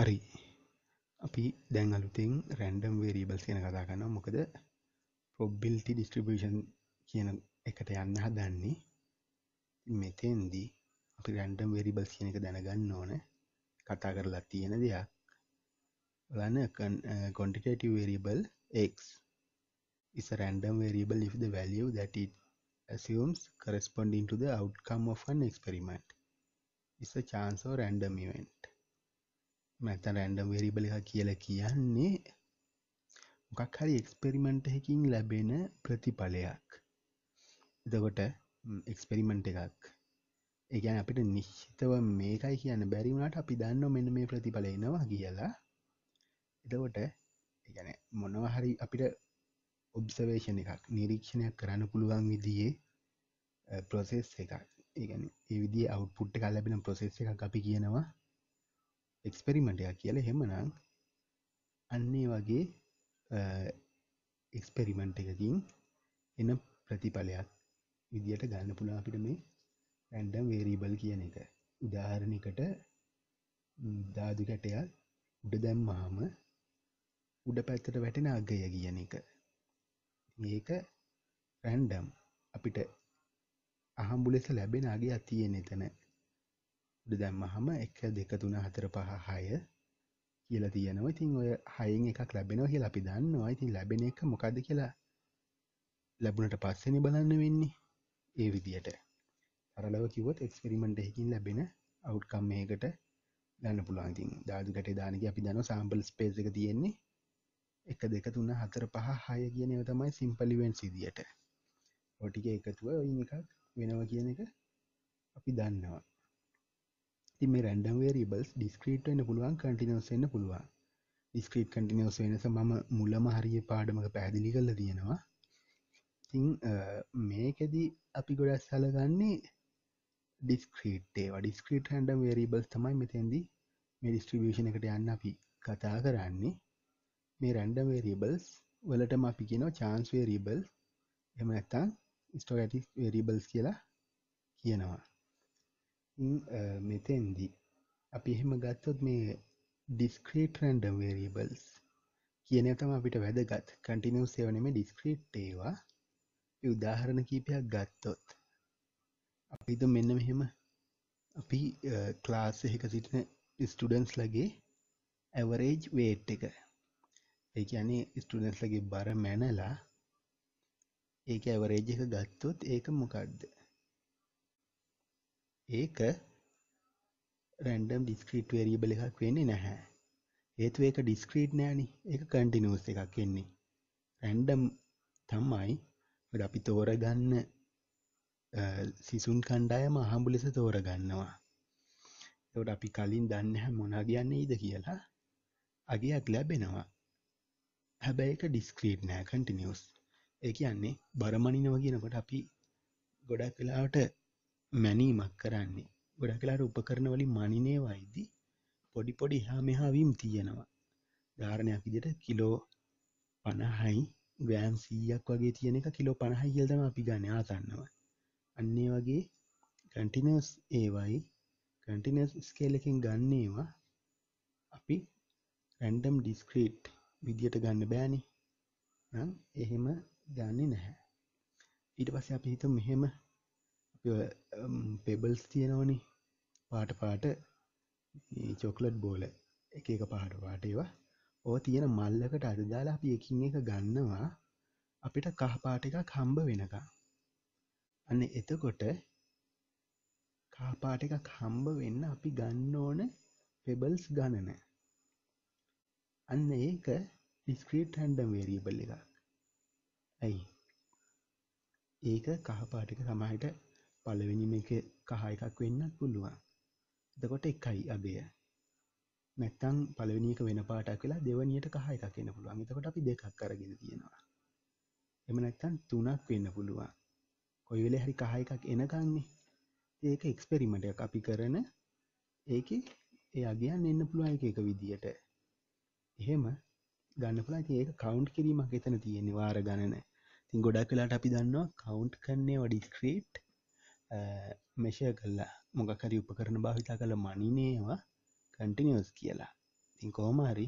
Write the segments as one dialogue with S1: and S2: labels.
S1: හරි අපි දැන් අලුතෙන් රැන්ඩම් වේරීබල්ස් ගැන කතා කරනවා මොකද ප්‍රොබ්බිලිටි ඩිස්ට්‍රිබියුෂන් කියන එකට යන්න හදන්නේ මෙතෙන්දී අපි රැන්ඩම් වේරීබල්ස් කියන එක දැනගන්න ඕන කතා කරලා තියෙන දෙයක් බලන්න quantitative variable x is a random variable if the value that it assumes corresponding to the outcome of an experiment is a chance or random event මැත රැන්ඩම් වෙරිබල එක කියල කියන්නේ මොකක් හරි එක්ස්පෙරිමෙන්ට් එකකින් ලැබෙන ප්‍රතිඵලයක් එතකොට එක්ස්පෙරිමෙන්ට් එකක් ඒගැන අපිට නිශ්තව මේකයි කියන්න බැරි වුණට අපි දන්න මෙන මේ ප්‍රතිඵල එනවා කියලා එතකොට ගැන මොනව හරි අපිට ඔබ්සවේෂණ එකක් නිරීක්ෂණයක් කරන්න පුළුවන් විදියේ ප්‍රොසෙස් එකක් ඒගැන ඒ විදි අවුපුට් එක ලැබෙන ප්‍රොසෙස් එකක් අපි කියනවා එක්ස්පෙරිමටයක් කියල හෙමනං අන්නේ වගේ එක්ස්පෙරිමන්ට් එකකින් එන ප්‍රතිඵලයක් විදියට ගන්න පුළා අපිට මේ රැන්ඩම් වේරීබල් කියන එක උදාහරණකට දාදු කැටයක් උඩ දැම්මාම උඩ පැත්තට වැටෙන අගය කියන එක ඒක රැන්ඩම් අපිට අහම්බු ලෙස ලැබෙන අගේ අතියෙන් එතන දැම්මහම 1 2 3 4 5 6 කියලා තියෙනවා. ඉතින් ඔය 6න් එකක් ලැබෙනවා කියලා අපි දන්නවා. ඉතින් ලැබෙන එක මොකද්ද කියලා ලැබුණට පස්සේනේ බලන්න වෙන්නේ. ඒ විදියට. සරලව කිව්වොත් එක්ස්පෙරිමන්ට් එකකින් ලැබෙන අවුට්කම් එකකට ගන්න පුළුවන්. ඉතින් ධාතු ගැටේ දාන එක අපි දන්නවා සාම්පල් ස්පේස් එක තියෙන්නේ 1 2 3 4 5 6 කියන ඒවා තමයි සිම්පල් ඉවෙන්ට්ස් විදියට. ඔය ටික එකතුව ඔයින් එකක් වෙනවා කියන එක අපි දන්නවා. ඉතින් මේ රැන්ඩම් වේරියබල්ස් ඩිස්ක්‍රීට් වෙන්න පුළුවන් කන්ටිනියස් වෙන්න පුළුවන් ඩිස්ක්‍රීට් කන්ටිනියස් වෙනස මම මුලම හරිය පාඩමක පැහැදිලි කරලා තියෙනවා ඉතින් මේකෙදි අපි ගොඩක් සලගන්නේ ඩිස්ක්‍රීට් ඒවා ඩිස්ක්‍රීට් හැන්ඩම් වේරියබල්ස් තමයි මෙතෙන්දි මේ ඩිස්ට්‍රිබියුෂන් එකට යන්න අපි කතා කරන්නේ මේ රැන්ඩම් වේරියබල්ස් වලටම අපි කියනවා චාන්ස් වේරියබල්ස් එහෙම නැත්නම් ස්ටෝකැටික් වේරියබල්ස් කියලා කියනවා මෙතෙන්දි අපි එහෙම ගත්තොත් මේ ඩිස්ක්‍රීට් රැන්ඩම් වේරියබල්ස් කියන තම අපිට වැදගත් කටිනිවස් ඒවනෙම ඩිස්ක්‍රීට් ඒවා උදාහරණ කීපයක් ගත්තොත් අපිද මෙන්න මෙහෙම අපි ක්ලාස් එක සිටින ස්ටඩන්ස් ලගේ ඇවරේජ් වේට් එක ඒක අනේ ස්ටඩන්ස් ලගේ බර මැනලා ඒක ඇවරේජ් එක ගත්තොත් ඒක මොකක්ද ඒක රැන්ඩම් ඩිස්ක්‍රීට් වේරියබල් එකක් වෙන්නේ නැහැ. හේතුව ඒක ඩිස්ක්‍රීට් නෑනේ. ඒක කන්ටිනියස් එකක් එන්නේ. රැන්ඩම් තමයි ඔය අපි තෝරගන්න සිසුන් කණ්ඩායම අහඹු ලෙස තෝරගන්නවා. ඒකට අපි කලින් දන්නේ නැහැ මොනවා කියන්නේයිද කියලා අගයක් ලැබෙනවා. හැබැයි ඒක ඩිස්ක්‍රීට් නෑ කන්ටිනියස්. ඒ කියන්නේ බරමනිනවා කියනකොට අපි ගොඩක් වෙලාවට මැනීමක් කරන්නේ ගොඩක් කලාට උපකරන වලින් මනිනේවයිදී පොඩි පොඩි හා මෙහා වීම් තියෙනවා ධාරණයක් විදිට කිලෝ පණහයි ග්‍රෑම් සීයක් වගේ තියෙන එක කිලෝ පණහයි කියල්දම අපි ගන්න ආතන්නවා අන්නේ වගේ කටිනස් ඒවයි කටිනස් ස්කේලකින් ගන්නේවා අපි රැන්ඩම් ඩිස්ක්‍රීට් විදියට ගන්න බෑනි එහෙම ගන්නේ නැහැ ඊට පස්ස අපි හිත මෙහෙම පෙබල්ස් තියෙනවනි පාට පාට චොක්ලට් බෝල එක එක පහට පාට ඒවා ඕ තියෙන මල්ලකට අඩුදාලා අපි එකින් එක ගන්නවා අපිට කහපාට එකක් හම්බ වෙනකා අන්න එතකොට කහපාට එකක් හම්බ වෙන්න අපි ගන්න ඕන පෙබල්ස් ගණන අන්න ඒක ඩිස්ක්‍රීට් හැන්ඩම් වේරීබල් එකක් ඇයි ඒක කහපාටික සමහිට පළවෙනිම එක කහ එකක් වෙන්නත් පුළුවන්. එතකොට එකයි අගය. නැත්තම් පළවෙනි එක වෙන පාටක් වෙලා දෙවෙනියට කහ එකක් එන්න පුළුවන්. එතකොට අපි දෙකක් අරගෙන තියෙනවා. එහෙම නැත්තම් තුනක් වෙන්න පුළුවන්. කොයි වෙලේ හරි කහ එකක් එනකන්නේ. ඒක එක්ස්පෙරිමන්ට් එකක් අපි කරන ඒකේ ඒ අගයන් එන්න පුළුවන් එක එක විදියට. එහෙම ගන්න පුළුවන්. ඉතින් ඒක කවුන්ට් කිරීමක් එතන තියෙන්නේ වාර ගණන. ඉතින් ගොඩක් වෙලාවට අපි දන්නවා කවුන්ට් කරන්නේ ඔය ඩිස්ක්‍රීට් මෙෂය කල්ලා මොකක්හරි උපකරන භාවිතා කළ මනිනේවා කටිනිියස් කියලා තින් කෝමහරි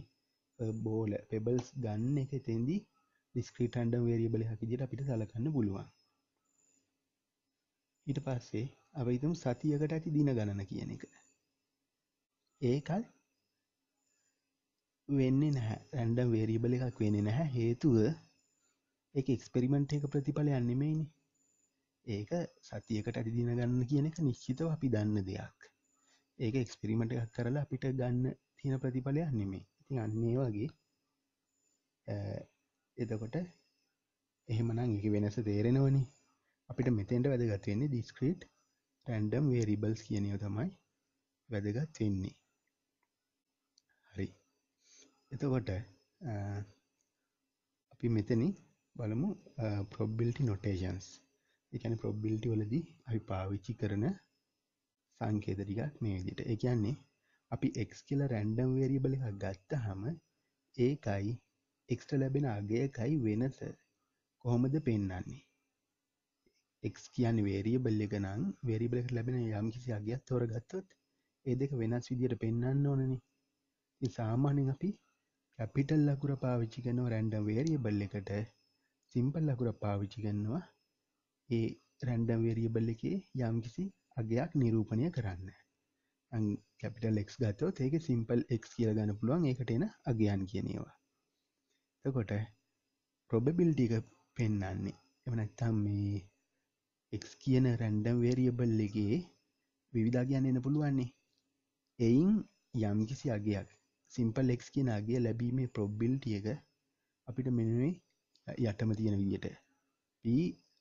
S1: බෝල පෙබල්ස් ගන්න එක තෙන්දී ඩිස්ක්‍රීටන්ඩම් වේරියබල හැකිදිට අපිට සලකන්න පුළුවන් ඊට පස්සේ අවයිතුම් සතියකට ඇති දින ගණන කියන එක ඒකල් වෙන්නේ නැහැ රැන්ඩම් වේරියබල එකක් වෙන්නේ නැහැ හේතුව එක එක්ස්පෙරිමෙන්ට් එක ප්‍රතිඵල යන්නෙමයිනේ ඒක සතියකට ඇතිදින ගන්න කියන එක නිශ්චිතව අපි දන්න දෙයක් ඒක එක්ස්පිරිමට එකක් කරලා අපිට ගන්න තියෙන ප්‍රතිඵලයක් නෙමේ ඉතින් අන්නේ වගේ එතකොට එහෙමනම් එක වෙනස තේරෙනවනි අපිට මෙතෙන්ට වැදගත් වෙන්නේ ඩිස්ක්‍රීට් රැන්ඩම් වේරිබල්ස් කියනව තමයි වැදගත් වෙන්නේ හරි එතකොට අපි මෙතනින් බලමු ප්‍රොබ්බිලිටි නොටේෂන්ස් එකන ප්‍රොබ්බිල්ටි වලදී අපි පාවිච්චි කරන සංකේත ටිකක් මේ විදිහට. ඒ කියන්නේ අපි x කියලා රැන්ඩම් වේරියබල් එකක් ගත්තාම ඒකයි x ට ලැබෙන අගයකයි වෙනස කොහොමද පෙන්වන්නේ? x කියන්නේ වේරියබල් එක නම් වේරියබල් එකට ලැබෙන යම්කිසි අගයක් තෝරගත්තොත් ඒ දෙක වෙනස් විදිහට පෙන්වන්න ඕනනේ. ඉතින් සාමාන්‍යයෙන් අපි කැපිටල් අකුර පාවිච්චි කරනවා රැන්ඩම් වේරියබල් එකට සිම්පල් අකුර පාවිච්චි කරනවා ඒ රැන්ඩම් වේරියබල් එකේ යම්කිසි අගයක් නිරූපණය කරන්න කැපිටල් එක් ගත්තෝ ඒක සිම්පල් එක් කියල ගන්න පුළුවන් ඒකට එන අගයන් කියනවා තකොට ප්‍රොබබිල්ටික පෙන්නන්නේ එමනැත්තම් මේ එක් කියන රැන්ඩම් වේරියබල්ලගේ විවිධාගයන් එන පුළුවන්නේ එයින් යම්කිසි අගයක් සිම්පල් එක් කියන අගේ ලැබීමේ ප්‍රොබ්බිල්ටියක අපිට මෙනුවේ යටම තියෙන වියට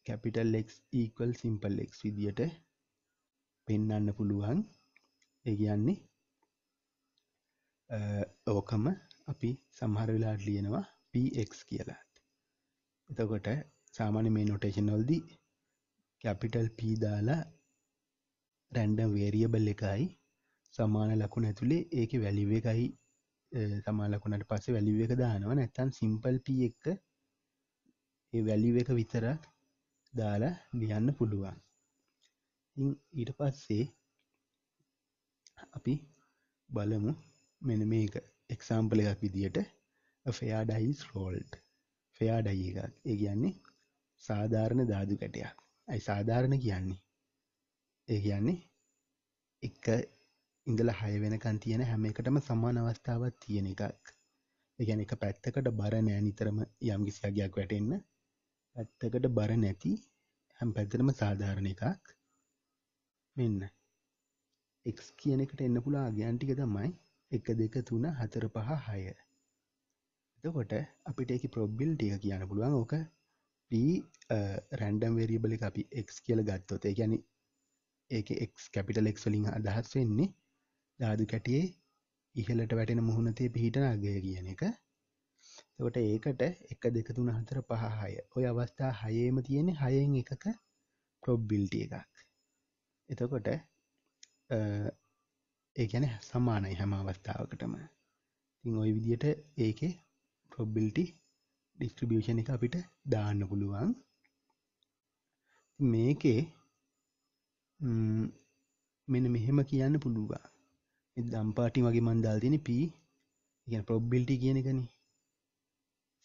S1: capital x equal simple x විදියට පෙන්වන්න පුළුවන් ඒ කියන්නේ ඕකම අපි සමහර වෙලාවට ලියනවා px කියලා. එතකොට සාමාන්‍ය මේ notation වලදී capital P දාලා random variable එකයි සමාන ලකුණ ඇතුලේ ඒකේ value එකයි සමාන ලකුණට පස්සේ value එක දානවා නැත්නම් simple p එක ඒ value එක විතරක් දාලා ලියන්න පුළුවන් ඊට පස්සේ අපි බලමු මෙන මේක එක්සාම්පල එකක් විදියට ෆයාඩයිස් රෝල්ට් ෆයාඩයි එකක් ඒ කියන්නේ සාධාරණ ධාදු කැටයක් ඇයි සාධාරණ කියන්නේ ඒ කියන්නේ එක ඉඳල හය වෙනකන් තියෙන හැම එකටම සමාන අවස්ථාවක් තියෙන එකක් ඒ ගැන එක පැත්තකට බර නෑ නිතරම යම්කිසි අගයක් වැටෙන්න්න පැත්තකට බර නැති හැම් පැතරම සාධාරණ එකක් මෙන්න එක් කියන එකට එන්න පුළා අගයන්ටික තමයි එක දෙක තුන හතර පහ හය එතකොට අපිට එක ප්‍රොබ්බිල් ටික කියන්න පුළුවන් ඕක පී රැන්ඩම් වේරියබල අපි එක් කියල ගත්තොත් ඒ ගැන ඒක එක් කැපිටල් එක් වලින් අදහස් වෙන්නේ ධාදු කැටියේ ඉහලට වැටෙන මුහුණතේ පිහිටන අගය කියන එක තොට ඒකට එක දෙක තුන හතර පහහය ඔය අවස්ථා හයේම තියෙන හයෙන් එකක ප්‍රොබ්බිල්ට එකක් එතකොට ඒ ගැන සමානයි හැම අවස්ථාවකටම තිං ඔය විදියට ඒකෙ ප්‍රොබ්බිල්ටි ඩිස්ට්‍රිබියෂණ එක අපිට දාන්න පුළුවන් මේකේ මෙන මෙහෙම කියන්න පුළුවන් දම්පාටි වගේ මන්දාල් තින පී ගැන ප්‍රොබ්බිල්ටි කියන එකනේ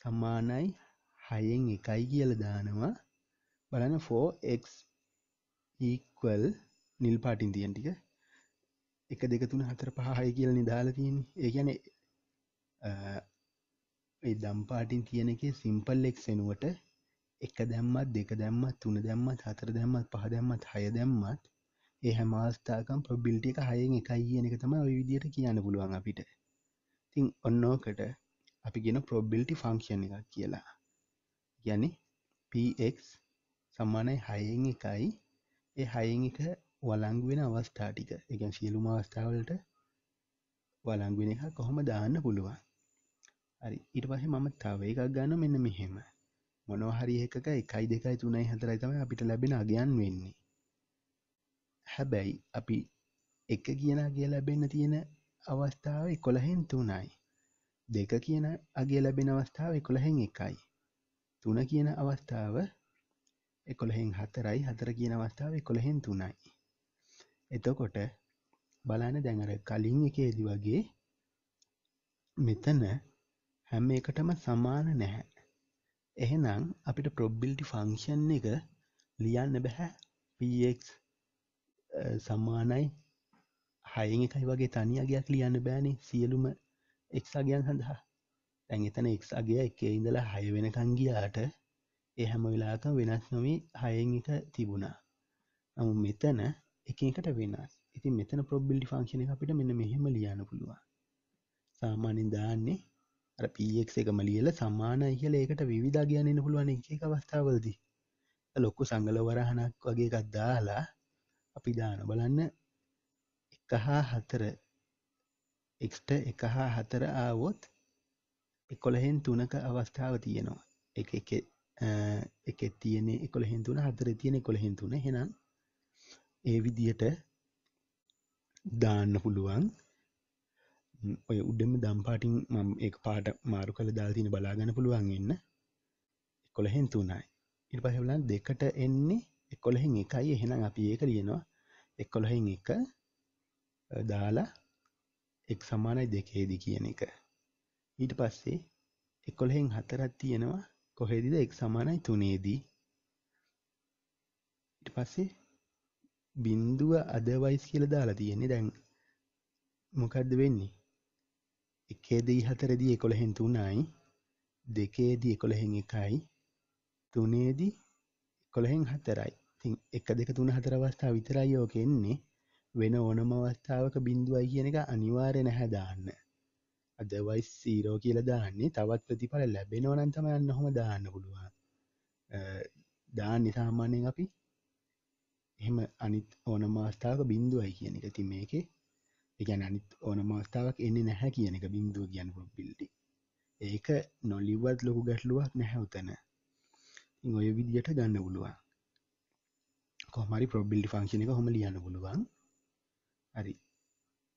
S1: සමානයි හයෙන් එකයි කියල දානවා බලන්න 4x equal නිල් පාටින් තියෙන ටික 1 2 3 4 5 6 කියලා නිදාලා තියෙන්නේ ඒ කියන්නේ ඒ දම් පාටින් තියෙන එකේ simple x එනුවට 1 දැම්මත් 2 දැම්මත් 3 දැම්මත් 4 දැම්මත් 5 දැම්මත් 6 දැම්මත් ඒ හැම අවස්ථාවකම probability එක 6න් 1යි කියන එක තමයි ওই විදිහට කියන්න පුළුවන් අපිට. ඉතින් ඔන්න ඕකට අපි ගෙන ප්‍රොබ්බිලිටි ෆංක්ෂන් එක කියලා ගැන පx සම්මානයි හයෙන් එකයි ඒ හයෙන් එක වලංගුවෙන අවස්ථා ටික එකන් සියලුම අවස්ථාවලට වලංගුවෙන එක කොහොම දාන්න පුළුවන් හරි ඉට පහේ මම තව එකක් ගන්න මෙන්න මෙහෙම මොනෝ හරි එකක එකයි දෙකයි තුනයි හතරයි තමයි අපිට ලැබෙන අගයන් වෙන්නේ හැබැයි අපි එක කියන කිය ලැබෙන්න තියෙන අවස්ථාව කොළහෙන් තුනයි දෙක කියන අගේ ලැබෙන අවස්ථාව එකොළහෙන් එකයි. තුන කියන අවස්ථාව එකොළහෙන් හතරයි හතර කියන අවස්ථාව එකොළහෙන් තුනයි. එතකොට බලන්න දැඟර කලින් එකේදි වගේ මෙතන හැම එකටම සමාන නැහැ. එහෙනම් අපිට ප්‍රොබ්බිලිටි ෆංක්ෂන් එක ලියන්න බැහැ px සමානයි හයෙන් එකයි වගේ තනි අගයක් ලියන්න බෑනේ සියලුම එක්සාගයන් හඳහා තැන් එතන එක්සාගේ එක ඉඳලා හය වෙනකං ගියාට ඒ හැම වෙලාක වෙනස් නොමී හයෙන් එක තිබුණා නමු මෙතන එකකට වෙනස් ඉති මෙතන ප්‍රොබ්බිල්ඩි ෆංක්ෂණ අපිට මෙන්න මෙහෙම ලියන්න පුළුවන් සාමාන්‍යෙන් දාන්නේ පක් එක මලියල සමාන ඉහල ඒකට විධා කියන්නන්න පුළුවන් එක අවස්ථාවලදී ලොක්කු සංගල වරහනක් වගේ එකක් දාලා අපි දාන බලන්න එක හා හතර එක්ට එක හා හතර ආවොත් එකොළහෙන් තුනක අවස්ථාව තියෙනවා එක එක එක තියෙන එකොළහෙන් තුන හතර තියෙන කොළහෙන් තුන හෙනම් ඒ විදියට දාන්න පුළුවන් ඔය උඩම දම්පාටින් මම එක පාට මාරු කළ දා තින බලාගන්න පුළුවන් එන්න එකොළහෙන් තුනයි ඉට පහවලන් දෙකට එන්නේ එකොළහෙන් එකයි එහෙනම් අපි ඒක ලියනවා එකොළහෙන් එක දාලා එක් සමානයි දෙකේදි කියන එක ඊට පස්සේ එකොළහෙන් හතරක් තියෙනවා කොහෙදිද එක් සමානයි තුනේදී ඊට පස්සේ බින්දුව අදවයිස් කියලා දාලා තියෙන්නේ දැන් මොකද්ද වෙන්නේ එකේදී හතරදී එකොළහෙන් තුනයි දෙකේදී එකොළහෙන් එකයි තුනේදී එකොළහෙන් හතරයි තින් එක දෙක තුන හතර අවස්ථා විතරයි ඕක එන්නේ වෙන ඕනම අවස්ථාවක බිඳුවයි කියන එක අනිවාර්ය නැහැ දාන්න. අදවයිස් 0 කියලා දාන්නේ තවත් ප්‍රතිඵල ලැබෙනවා නම් තමයි අන්න ඔහොම දාන්න පුළුවන්. දාන්නේ සාමාන්‍යයෙන් අපි එහෙම අනිත් ඕනම අවස්ථාවක බිඳුවයි කියන එක. ඉතින් මේකේ ඒ කියන්නේ අනිත් ඕනම අවස්ථාවක් එන්නේ නැහැ කියන එක බිඳුව කියන probability. ඒක නොලිව්වත් ලොකු ගැටලුවක් නැහැ උතන. ඉතින් ඔය විදිහට ගන්න පුළුවන්. කොහොම හරි probability function එක කොහොම ලියන්න පුළුවන්. හරි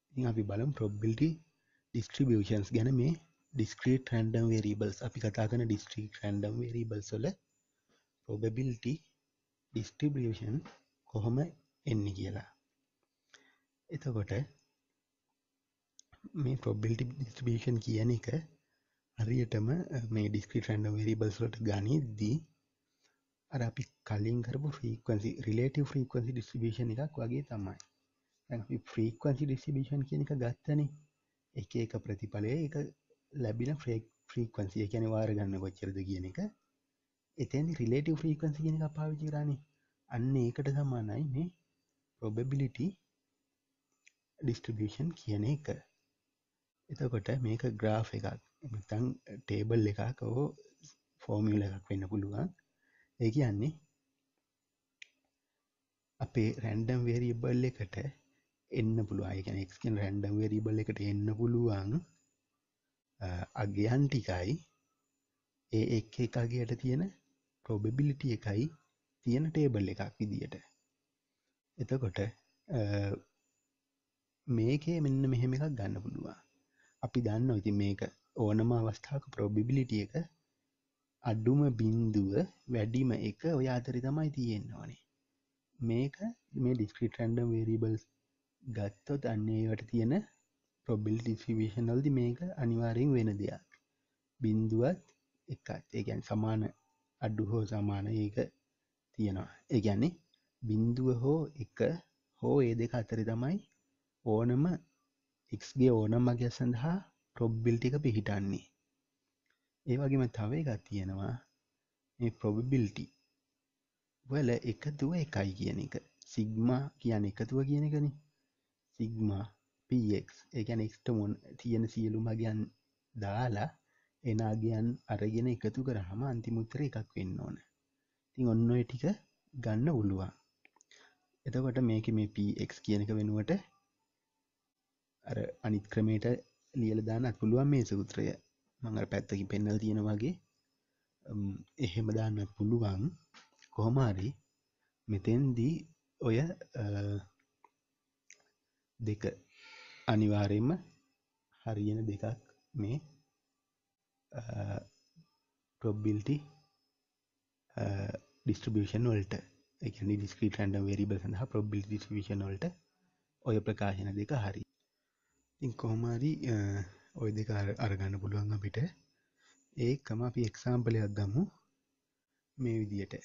S1: ඉතින් අපි බලම් ප්‍රොබ්බිලි ඩිස්ට්‍රිබියෂන්ස් ගැන මේ ඩිස්ක්‍රීට රැන්ඩම් වේරීබල්ස් අපි කතා කන ඩිස්ට්‍රීක් රැන්ඩම් වේරීබල්සොල ප්‍රොබබිල්ටි ඩිස්ටිබියෂන් කොහොම එන්න කියලා එතකොට මේ ප්‍රොබිල්ටි ඩිස්ටිබියෂන් කියන එක හරියටම මේ ඩිස්ක්‍රීට රැන්ඩම් වේරීබල්ස්ලට ගනිද්දී අර අපි කලින් කරපු ෆ්‍රීකන්සි රිලේටව ෆ්‍රීකන්සි ඩිස්ටිබියෂන් එකක් වගේ තමයි දැන් අපි ෆ්‍රීක්වන්සි ඩිස්ටිබිෂන් කියන එක ගත්තන එක එක ප්‍රතිඵලය එක ලැබිල ෆ්‍රේක් ෆ්‍රීක්වන්සිය කියන වාර ගන්න කොච්චරද කියන එක එතැන් රිලේටව ෆ්‍රීක්වන්සි කියන එක පාවිචි කරන්නේ අන්න ඒකට සමානයි මේ ප්‍රොබබිලිටි ඩිස්ටිබියෂන් කියන එක එතකොට මේක ග්‍රා් එකක් තන් ටේබල් එකක් හෝ ෆෝමියල එකක් වෙන්න පුළුවන් ඒ කියන්නේ අපේ රැන්ඩම් වේරිබල් එකට එන්න පුළුවන්කනෙක්කෙන් රැන්ඩම් වෙරිබල් එකට එන්න පුළුවන් අගයන් ටිකයි ඒ එක් එකගේයට තියෙන ප්‍රොබෙබිලිට එකයි තියෙන ටේබල් එකක් විදියට එතකොට මේකේ මෙන්න මෙහෙම එකක් ගන්න පුළුවන් අපි දන්න ඉති මේක ඕනම අවස්ථාවක ප්‍රොබිබිලිටිය එක අඩුම බින්දුව වැඩිම එක ඔය අතරි තමයි තියෙන්න්නවනේ මේක මේ ඩිස්ක්‍රිට රැන්ඩම් වේරිබල්ස් ගත්තොත් අන්න ඒවට තියෙන ප්‍රොබිල් ඩිස්ිවේෂන් වලදි මේක අනිවාරයෙන් වෙන දෙයක් බින්දුවත් එකත් ඒගැන් සමාන අඩු හෝ සමාන ඒක තියෙනවා ඒගැන්නේ බින්දුව හෝ එක හෝ ඒ දෙක අතරි තමයි ඕනම එක්ගේ ඕනම් මගේ සඳහා ප්‍රොබ්බිල් ටික පිහිටන්නේ ඒ වගේම තව එකක් තියෙනවා මේ ප්‍රොබිබිල්ටි වල එකතුව එකයි කියන එක සිග්මා කියන එකතුව කියන එකනේ සිග්මා පx එකැන එක්ටමොන් තියෙන සියලුම ගයන් දාලා එනාගයන් අරගෙන එකතු කර හම අන්තිමුත්තර එකක් වෙන්න ඕන තින් ඔන්න ඔය ටික ගන්න උළුවන් එතකොට මේක මේ පx කියනක වෙනුවට අර අනිත් ක්‍රමයට ලියල දානත් පුළුවන් මේ සූත්‍රය මඟර පැත්තකි පෙන්නල් තියෙන වගේ එහෙම දාන්න පුළුවන් කොහොමාරි මෙතෙන්දී ඔය දෙක අනිවාරයෙන්ම හරියන දෙකක් මේ ටොබ්බිල්ටි ඩිස්ට්‍රබියෂන් වලට එක ඩිස්ක්‍රී ටන්ඩ වෙරිබ සඳහා ප්‍රොබ්බිල් ඩිස්විෂන් වලට ඔය ප්‍රකාශන දෙක හරි ඉන් කොහොමාරි ඔය දෙක අරගන්න පුළුවන් අපිට ඒකම අපි එක්සාම්පලයක් දමු මේ විදියට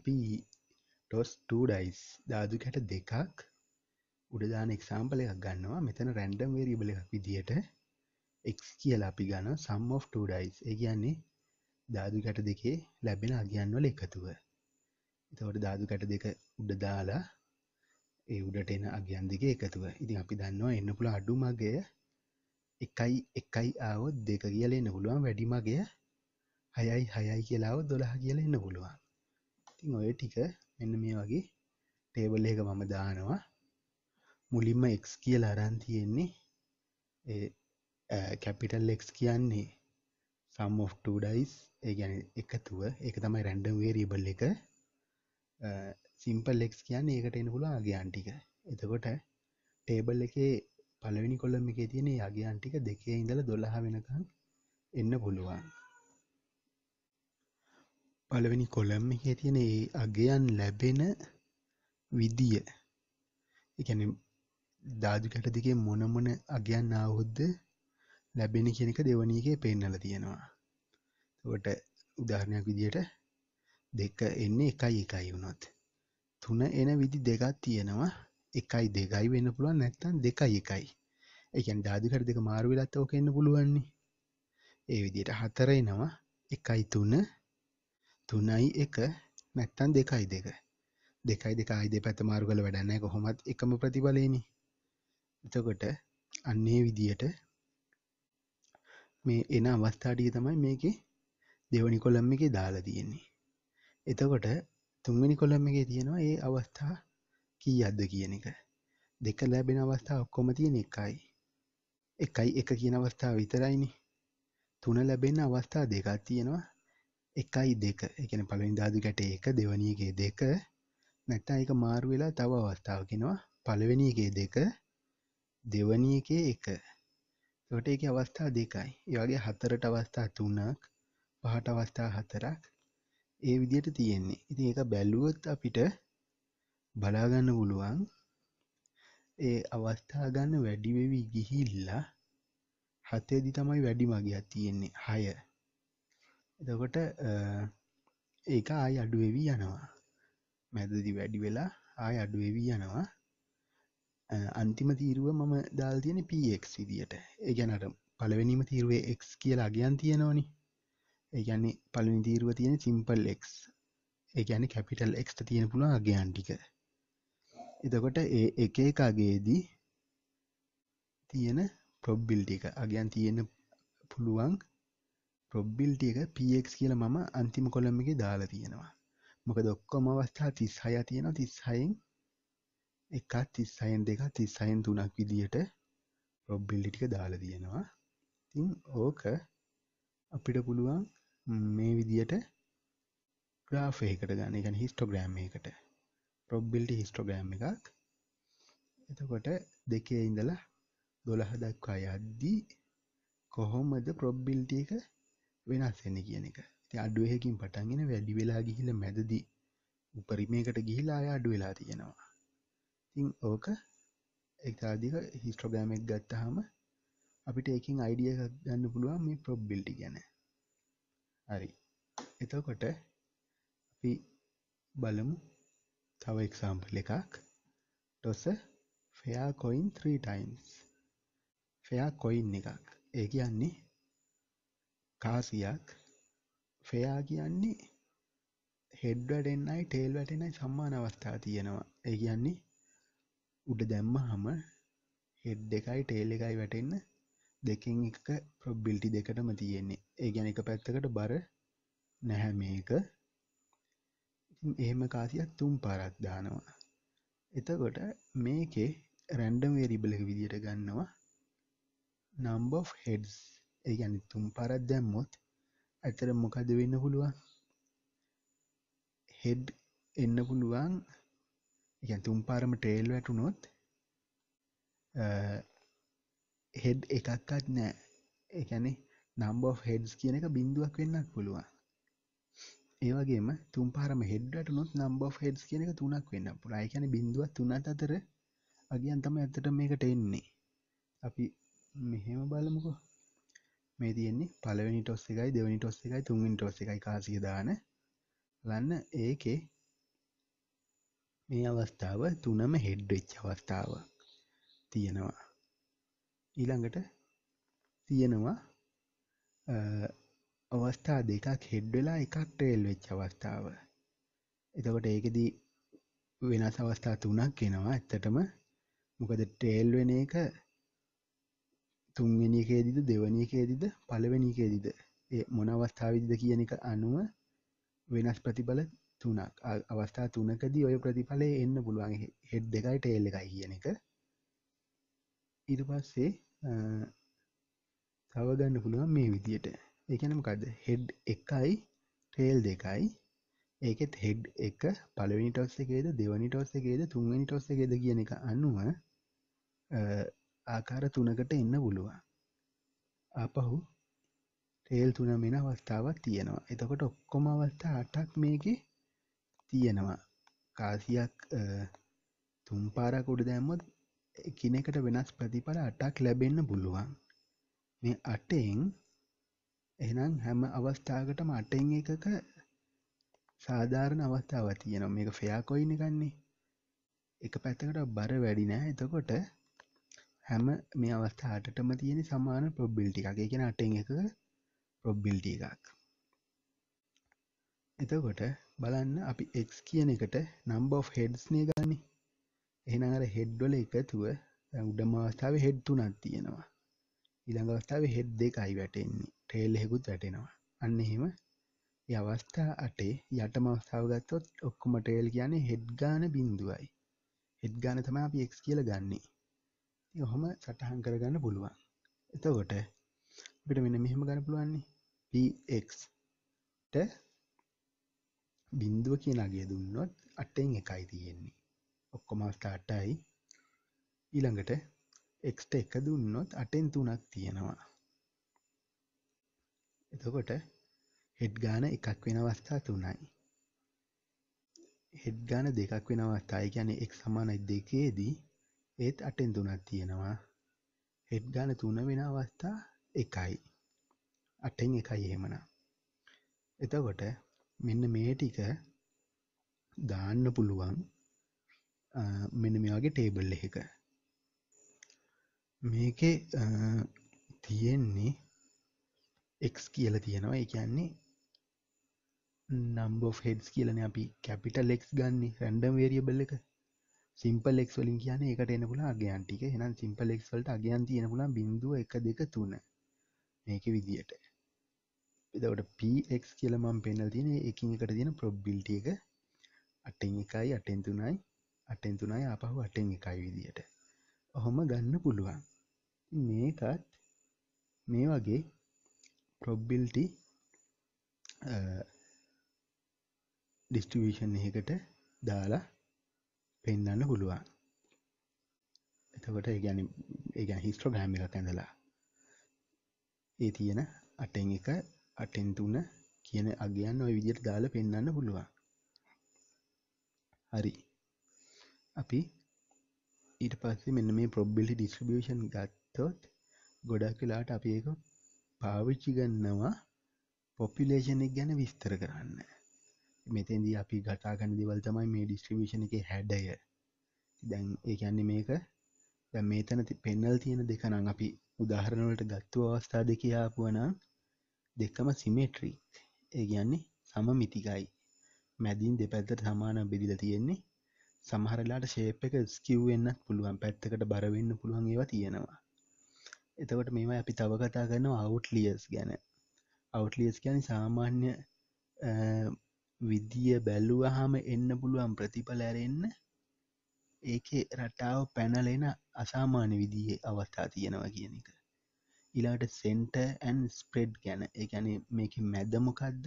S1: අපි ටොස් ටඩයිස් දාදු කැට දෙකක් උඩදාන එක්සාම්පල එකක් ගන්නවා මෙතන රැන්ඩම් වේරියබල එකක් විදිහයට එක් කියලා අපි ගන්න සම් of 2ඩයිස් ඒ කියන්නේ ධාදුකට දෙකේ ලැබෙන අගයන්වල එකතුව එතවට ධාදුකට දෙක උඩ දාලා ඒ උඩට එන අගයන් දෙක එකතුව ඉතින් අපි දන්නවා එන්න පුළ අඩු මගය එකයි එකයි ආවොත් දෙක කියල එන්න පුළුවන් වැඩිමගේ හයයි හයයි කියලාව දොළහ කියල එන්න පුළුවන් ඉතින් ඔය ටික මෙන්න මේ වගේ ටේබල් එක මම දානවා මුලින්ම එක් කියල අරන් තියෙන්නේ කැපිටල් ලෙක්ස් කියන්නේ සම් of 2ඩයිස් ඒ ගැන එකතුව එක තමයි රැන්ඩම් වේරීබල් එක සිම්පල් ලෙක්ස් කියන්න ඒකට එන පුළ අගයාන්ටික එතකොට ටේබල් එකේ පලවෙනි කොල්ලම එක තියෙන යගේයන්ටික දෙකේ ඉඳල දොළහ වෙනකං එන්න පුළුවන් පලවෙනි කොළම් එක තියෙන ඒ අගයන් ලැබෙන විදිය එකන දාදුකැට දෙකේ මොනමොන අගයන් ආවොද්ද ලැබෙන කියන එක දෙවන එකේ පෙන්නලා තියෙනවා. එතකොට උදාහරණයක් විදිහට දෙක එන්නේ 1යි 1යි වුණොත්. තුන එන විදි දෙකක් තියෙනවා. 1යි 2යි වෙන්න පුළුවන් නැත්නම් 2යි 1යි. ඒ කියන්නේ දාදුකැට දෙක මාරු වෙලත් ඕක එන්න පුළුවන් ඒ විදිහට හතර එනවා 1යි 3 3යි 1 නැත්නම් 2යි 2. දෙකයි දෙක ආයි දෙපැත්ත මාරු කරලා වැඩක් නැහැ කොහොමත් එකම ප්‍රතිඵලෙනේ. එතකොට අන්න ඒ විදිහට මේ එන අවස්ථා ටික තමයි මේකේ දෙවෙනි කොලම් එකේ දාලා තියෙන්නේ. එතකොට තුන්වෙනි කොලම් එකේ තියෙනවා ඒ අවස්ථා කීයක්ද කියන එක. දෙක ලැබෙන අවස්ථා ඔක්කොම තියෙන එකයි. එකයි එක කියන අවස්ථාව විතරයිනේ. තුන ලැබෙන අවස්ථා දෙකක් තියෙනවා. එකයි දෙක. ඒ කියන්නේ පළවෙනි ධාතු ගැටේ එක දෙවෙනි එකේ දෙක. නැත්නම් ඒක මාරු වෙලා තව අවස්ථාවක් එනවා. පළවෙනි එකේ දෙක දෙවනි එකේ එක. එතකොට ඒකේ අවස්ථා දෙකයි. ඒ වගේ හතරට අවස්ථා තුනක්, පහට අවස්ථා හතරක් ඒ විදිහට තියෙන්නේ. ඉතින් ඒක බැලුවොත් අපිට බලා ගන්න පුළුවන් ඒ අවස්ථා ගන්න වැඩි වෙවි ගිහිල්ලා හතේදී තමයි වැඩිම ගියක් තියෙන්නේ 6. එතකොට ඒක ආයි අඩු වෙවි යනවා. මැදදී වැඩි වෙලා ආයි අඩු වෙවි යනවා. අන්තිම තීරුව මම දාල් තියෙන පක් විදියට ඒගැනට පළවෙනිම තීරුවේ එක් කියලා අගයන් තියෙනවනි ඒගැන්නේ පළවෙනි තීරුව තියෙන සිම්පල් එක් ඒගැන කැපිටල් එක්ට තියෙන පුළුව අගයන් ටික එතකොට ඒ එක එකගේදී තියෙන ප්‍රොබ්බිල් ටික අගයන් තියෙන පුළුවන් ප්‍රොබ්බිල්ටිය එක පක් කියල මම අන්තිම කොළම්ම එක දාලා තියෙනවා මොක දොක්කොම අවස්ථා තිස් හය තියෙන තිස් හයිෙන් එකක් තිස්සයෙන් දෙක තිස්සයෙන් තුනක් විදිහට ප්‍රොබ්බිලිටික දාල තියෙනවා තින් ඕක අපිට පුළුවන් මේ විදියට ග්‍රාෆයකට ගන්න ගැන හිස්ටෝග්‍රෑම් එකට ප්‍රොබ්බිල්ටි හිස්ටෝග්‍රෑම් එකක් එතකොට දෙකේ ඉඳලා දොළහ දක්වා යද්දී කොහොමද ප්‍රොබ්බිල්ටිය එක වෙනස්වෙන්න කියන එක ති අඩුවහකින් පටන්ගෙන වැඩි වෙලා ගිහිල මැදදී උපරිමයකට ගිහිලා අඩු වෙලා තියෙනවා ඉතින් ඕක එක්තාධික හිස්ට්‍රෝගෑමක් ගත්තහම අපිට ඒකින් අයිඩිය ගන්න පුළුවන් මේ ප්‍රොබ්බිල්ටි ගැන හරි එතකොට අපි බලමු තව එක්සාම්පල් එකක් toss fair coin 3 times fair coin එකක් ඒ කියන්නේ කාසියක් ෆයා කියන්නේ හෙඩ්වැටෙන්න්නයි ටේල් වැටෙනයි සම්මාන අවස්ථා තියෙනවා ඒ කියන්නේ උඩ දැම්මහම හෙඩ් එකයි ටේල් එකයි වැටෙන්න දෙකෙන් එක ප්‍රොබ්බිල්ටි දෙකටම තියෙන්නේ ඒ ගැන එක පැත්තකට බර නැහැ මේක එහෙම කාසියක් තුම් පාරක් දානවා එතකොට මේකේ රැන්ඩම් වෙරිබල එක විදියට ගන්නවා නම්බ හෙඩ්ස් ඒ ගැන තුම් පාරක් දැම්මොත් ඇතර මොකද වෙන්න පුළුවන් හෙඩ් එන්න පුළුවන් ගැන් තුම් පාරම ට්‍රේල් වැටුනොත් හෙඩ් එකක්කත් නෑ එකැනෙ නම්බෝ හෙඩ්ස් කියන එක බිඳුවක් වෙන්නක් පුළුවන් ඒවගේම තුම් පාරම හෙඩ්ට නොත් නම්බෝ හෙඩ්ස් කියන එක තුනක් වෙන්න පුළා එකැන බිඳුව තුනත් අතර අගියන් තම ඇතට මේකට එන්නේ අපි මෙහෙම බලමුකෝ මේ තියෙන්නේ පලවෙනි ටොස් එකයි දෙවනි ටොස් එකයි තුන්ින් ටොස් එකයි කාසිය දාන ලන්න ඒකේ මේ අවස්ථාව තුනම හෙඩ් වෙච්ච අවස්ථාවක් තියෙනවා ඊළඟට තියෙනවා අවස්ථා දෙකක් හෙඩ් වෙලා එකක් ට්‍රේල් වෙච්ච අවස්ථාව එතකොට ඒකෙදී වෙනස් අවස්ථා තුනක් එනවා ඇත්තටම මොකද ට්‍රේල් වෙන එක තුන්වෙනිකේදිද දෙවනිකේදිද පළවෙනිකේදිද ඒ මොන අවස්ථාවවිදිද කියන එක අනුව වෙනස් ප්‍රතිබල තුනක් අවස්ථා තුනකදී ඔය ප්‍රතිඵලය එන්න පුළුවන් හෙඩ් එකයි ටේල් එකයි කියන එක ඉට පස්සේ තවගන්න පුළුවන් මේ විදියට එකනමකක්ද හෙඩ් එකයි ටේල් දෙකයි ඒකෙත් හෙඩ් එක පලවෙනි ටොස් එකේද දෙවනි ටොස් එකේද තුන්වෙනි ටොස් එකේද කියන එක අනුව ආකාර තුනකට එන්න පුළුවන් අපහු ටේල් තුන මෙෙන අවස්ථාවක් තියෙනවා එතකොට ඔක්කොම අවස්ථා අටක් මේකේ තියෙනවා කාසියක් තුන්පාරක් උඩ දැම්මොත් එකිනෙකට වෙනස් ප්‍රතිඵල අටක් ලැබෙන්න පුළුවන් මේ අටෙන් එහෙනම් හැම අවස්ථාවකටම අටෙන් එකක සාධාරණ අවස්ථාවක් තියෙනවා මේක ෆෙයා කොයින් එකන්නේ එක පැත්තකට බර වැඩි නෑ එතකොට හැම මේ අවස්ථාටටම තියෙන සමාන ප්‍රොබ්බිල්ටි එකක් ඒ කියන්නේ 8න් එක ප්‍රොබ්බිල්ටි එකක් එතකොට බලන්න අපි x කියන එකට නම්බෝ හෙඩ්ස්නේ ගන්න එහනඟර හෙඩ්ඩොල එකතුව උඩම අවස්ථාව හෙඩ් තුනක් තියෙනවා ඉළඟ අවස්ථාව හෙඩ් දෙකයි වැටෙන්නේ ටේල් හෙකුත් වැටෙනවා අන්න එහෙම අවස්ථා අටේ යටම අවස්ථාව ගත්තොත් ඔක්කොම ටේල් කියන්නේ හෙඩ් ගාන බිඳුවයි හෙඩ් ගාන තමයි අපි x කියලා ගන්නේ ඉතින් ඔහොම සටහන් කරගන්න පුළුවන් එතකොට අපිට මෙන්න මෙහෙම ගන්න පුළුවන් px ට බින්දුව කියන අගේ දුන්නොත් අටෙන් එකයි තියෙන්නේ ඔක්කොම අටයි ඊළඟට එක්ට එක දුන්නොත් අටෙන් තුනක් තියෙනවා එතකොට හෙඩ් ගාන එකක් වෙන අවස්ථා තුනයි හෙඩ් ගාන දෙකක් වෙන අවස්ථායි කියන්නේ එක් සමානයි දෙකේදී ඒත් අටෙන් තුනක් තියෙනවා හෙඩ් ගාන තුන වෙන අවස්ථා එකයි අටෙන් එකයි එහෙමනම් එතකොට මෙන්න මේ ටික දාන්න පුළුවන් මෙන මේ වගේ ටේබල් එකක මේකේ තියෙන්නේ එක් කියල තියෙනවා එකන්නේ නම්බෝ හෙඩස් කියලන අපි කැපිටල් එක් ගන්න රැන්ඩම් වේරියබල් එක සිම්පල් එක් වලින් කියන එකට එන පුලා අගයන් ටික හෙනම් සිම්පල් එක් වලට අගයන් තියෙන පුලා බිඳුව එක දෙක තුන මේක විදියට එදවට පක් කියලමම් පෙනල් තියෙන එකින් එකට තියෙන ප්‍රොබ්බිල්ට එක අටෙන් එකයි අටෙන් තුනයි අටෙන් තුනයි අපහු අටෙන් එකයි විදියට ඔහොම ගන්න පුළුවන් මේකත් මේ වගේ ප්‍රොබ්බිල්ටි ඩිස්ටිවේෂන් එකට දාලා පෙන්න්න පුළුවන් එතකොට ගැන ඒ හිස්ට්‍රෝ ගෑමි එකක් ඇඳලා ඒ තියෙන අටෙන් එක අටෙන් තුන කියන අගයන් ඔය විදිහට දාලා පෙන්වන්න පුළුවන්. හරි. අපි ඊට පස්සේ මෙන්න මේ probability distribution ගත්තොත් ගොඩක් වෙලාවට අපි ඒක පාවිච්චි කරනවා population එක ගැන විස්තර කරන්න. මෙතෙන්දී අපි කතා කරන දේවල් තමයි මේ distribution එකේ හැඩය. දැන් ඒ කියන්නේ මේක දැන් මේතන පෙන්නල් තියෙන දෙක නම් අපි උදාහරණ වලට ගත්තු අවස්ථා දෙකේ ආපුවා නම් දෙකම සිමෙට්‍රික් ඒ කියන්නේ සමමිතිකයි. මැදින් දෙපැත්තට සමානව බෙදිලා තියෙන්නේ. සමහර වෙලාවට shape එක skew වෙන්නත් පුළුවන්. පැත්තකට බර වෙන්න පුළුවන් ඒවා තියෙනවා. එතකොට මේවා අපි තව කතා කරනවා outliers ගැන. outliers කියන්නේ සාමාන්‍ය විදිය බැලුවහම එන්න පුළුවන් ප්‍රතිඵල ඇරෙන්න ඒකේ රටාව පැනලෙන අසාමාන්‍ය විදිහේ අවස්ථා තියෙනවා කියන එක. ඊළඟට සෙන්ටර් ඇන් ස්ප්‍රෙඩ් ගැන එකැන මේක මැද මොකක්ද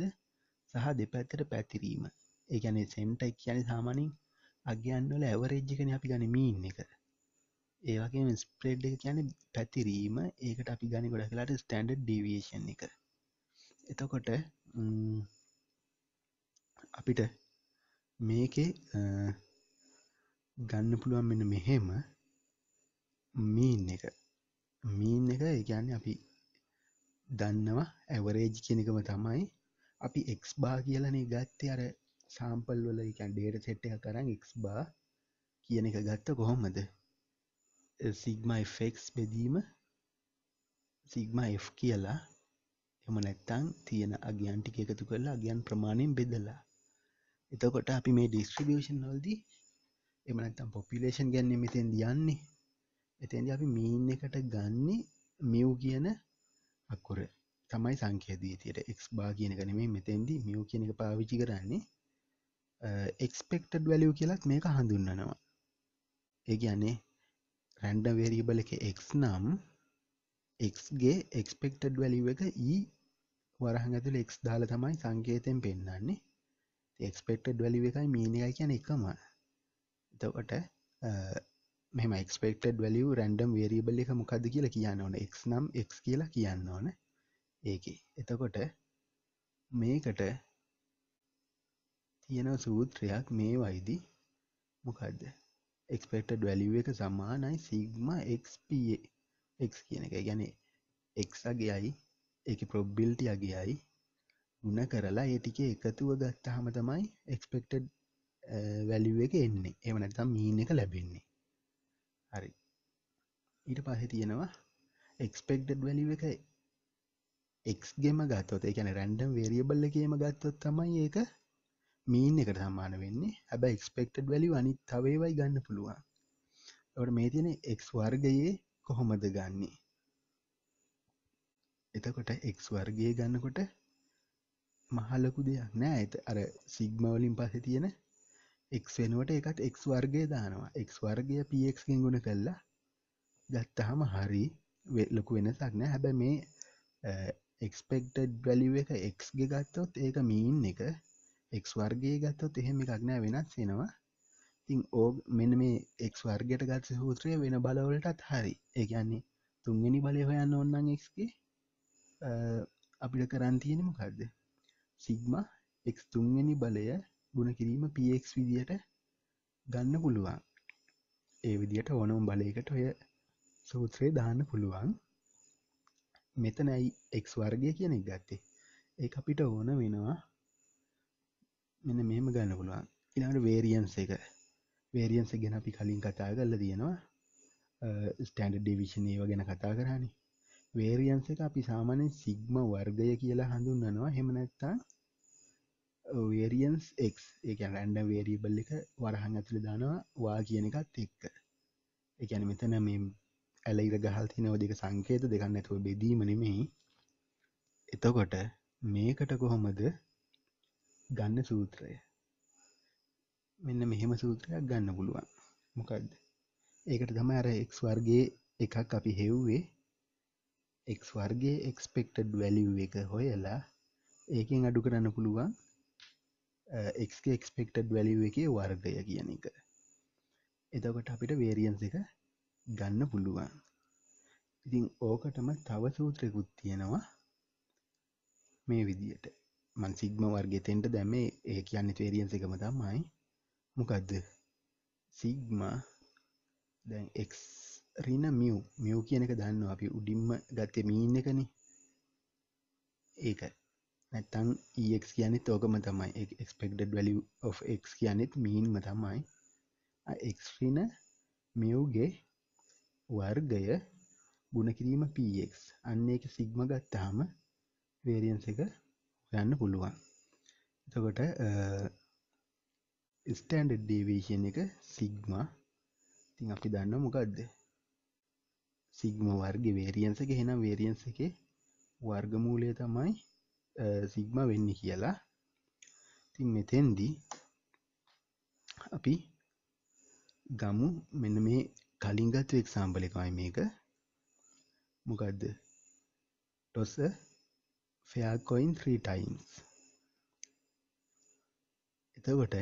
S1: සහ දෙපැත්තට පැතිරීම ඒගැන සෙන්ට කියන සාමානින් අගයන්නල ඇවරෙජ්ජිකන අපි ගන මීන් එක ඒවගේ ස්ප්‍රෙඩ් කියන පැතිරීම ඒකට අපි ගනි ගොඩ කලාට ස්ටන්ඩ් ඩිවේශන් එක එතකොට අපිට මේකේ ගන්න පුළුවන් මෙන්න මෙහෙම මීන් එක මීන් එක එකන්න අපි දන්නවා ඇවරේජ් කෙනකම තමයි අපි එක්ස් බා කියලන ගත්තේ අර සාම්පල් වල එකන් ඩේට සෙට් එක කරන්න එක්ස් බා කියන එක ගත්ත කොහොමද සිගමෆෙක්ස් බෙදීම සිගම F කියලා එම නැත්තං තියෙන අගියන්ටික එකතු කරලා අගියන් ප්‍රමාණයෙන් බෙදලා එතකොට අපි මේ ඩිස්ට්‍රිබියෂන් නොල්දී එම නැත්තම් පොපිලේෂන් ගැන්නේ මෙතෙන් දියන්නේ එතෙන්ද අපි මීන් එකට ගන්නේ මියව් කියන අක්කොර තමයි සංකේදී තියට එක් බා කියන කනේ මෙතෙන්දි මියව් කියන එක පාවිච්චි කරන්නේ එක්ස්පෙක්ටඩ් වැලිය කියලත් මේක හඳුන්නනවා ඒ කියන්නේ රැන්ඩ වේරීබල එක එක් නම් එක්ගේ එක්ස්පෙක්ටඩ් වැලිව එක ඊ වරහන් ඇතුළ එක්ස් දාල තමයි සංකේතයෙන් පෙන්න්නන්නේ එක්ස්පෙක්ටඩ් වැලිව එකයි මීන එකයි කියන එකම එතකොට මෙම එක්ස්පෙක්ටඩ් වැලිය රැන්ඩම් වේරියබල් එක මොකක්ද කියලා කියන්න ඕන එක් නම් එක් කියලා කියන්න ඕන ඒක එතකොට මේකට තියෙන සූත්‍රයක් මේ වයිදි මොකක්ද එක්ස්පෙක්ටඩ් වැලිුව එක සමානයි සිග්ම එක්ප එක් කියන එක ගැන එක්සගේයි එක ප්‍රොබ්බිල්ටි අගේයි ගුණ කරලා ඒටික එකතුව ගත්තහම තමයි එක්ස්පෙක්ටඩ් වැලිුව eh, එක එන්නේ එවනතම් මීන එක ලැබෙන්නේ හරි ඊට පස්සේ තියෙනවා එක්ස්පෙක්ටඩ් වැලිව එක එක්ගෙම ගත්තොත් එකන රැන්ඩම් වේරියබල්ල එකම ගත්තොත් තමයි ඒක මීන් එකට සම්මාන වෙන්නේ හැබ එක්ස්පෙක්ටඩ් වැලි අනි තවේවයි ගන්න පුළුවන් ඔට මේ තියෙන එක් වර්ගයේ කොහොමද ගන්නේ එතකොට එක් වර්ගය ගන්නකොට මහලකු දෙයක් නෑ ඇත අර සිග්මවලින් පස තියෙන එක් වෙනුවට එකත් එක් වර්ගය දානවා එක් වර්ගය පක්ෙන් ගුණ කල්ලා ගත්තහම හරි ලොකු වෙනසක් නෑ හැබැ මේ එක්ස්පෙක්ටඩ් බැලිුව එක එක්ගේ ගත්තොත් ඒක මීන් එක එක් වර්ගේ ගත්තොත් එහෙම එකක් නෑ වෙනත් වෙනවා තින් ඕ මෙන මේ එක් වර්ගයට ගත්ස හූත්‍රය වෙන බලවලටත් හරි ඒයන්නේ තුන්ගනි බලය හොයන්න ඔන්නන් එක්ගේ අපිට කරන්තියෙනම කක්ද සිග්ම එක් තුන්ගනි බලය ගුණ කිරීම පx විදියට ගන්න පුළුවන් ඒ විදියට ඕනුම් බලයකට ඔය සූත්‍රය දාන්න පුළුවන් මෙතනයි එක් වර්ගය කියන එක ගත්තේ ඒ අපිට ඕන වෙනවා මෙන මෙම ගන්න පුළුවන් ඉලාට වේරියන්ස එක වේරියන්ස ගැන අපි කලින් කතා කරල තියෙනවා ස්ටන්ඩ ඩිවිශන ඒව ගැන කතා කරන්නේ වේරියන්ස එක අපි සාමානෙන් සිග්ම වර්ගය කියලා හඳුන්නනවා හෙමනැත්තා වේරියන්ස් එක් එක රැන්ඩ වේරීබල් එක වරහන් ඇතුළි දානවා වා කියන එකත් එක්ක එකැන මෙතන මේ ඇලයිර ගහල් තින ඔදික සංකේත දෙගන්න ඇතුව බෙදීම නෙමෙයි එතකොට මේකට කොහොමද ගන්න සූත්‍රය මෙන්න මෙහෙම සූත්‍රයක් ගන්න පුළුවන් මොකක්ද ඒකට තම අර එක් වර්ගේ එකක් අපි හෙව්වේ එක් වර්ගේ එක්ස්පෙක්ටඩ් වැලිව් එක හොයලා ඒකෙන් අඩු කරන්න පුළුවන් එක් එක්ස්පෙක්ටඩ් වැලිුව එකේ වර්ගය කියන එක එතකොට අපිට වේරියන්ස එක ගන්න පුළුවන් ඉතින් ඕකටම තව සූත්‍රයකුත් තියෙනවා මේ විදියට මන් සිග්ම වර්ගෙතෙන්ට දැම ඒ කියන්න තේරියන්ස එකම තමයි මොකක්ද සිග්ම දැන් එක් රින මියව් මියව් කියන එක දන්න අපි උඩින්ම ගත්ත මීන් එකන ඒකත් නැත්තං e ex කියන්නෙත් ඕකම තමයි expected value of x කියන්නෙත් මීන්ම තමයි එක්න මියවගේ වර්ගය ගුණකිරීම px අන්න එක සිග්ම ගත්තාම වේරියන්ස එක යන්න පුළුවන් එතකොට ස්ටන්ඩඩ් ඩේවේෂන් එක සිග්ම තින් අපි දන්න මොකක්ද සිග්ම වර්ග වේරියන්ස එක හෙනම් වේරියන්ස එක වර්ගමූලය තමයි සිග්මා වෙන්නේ කියලා ඉතින් මෙතෙන්දී අපි ගමු මෙන්න මේ කලින් ගත්තු එක්සාම්පල් එකමයි මේක මොකද්ද toss a fair coin 3 times එතකොට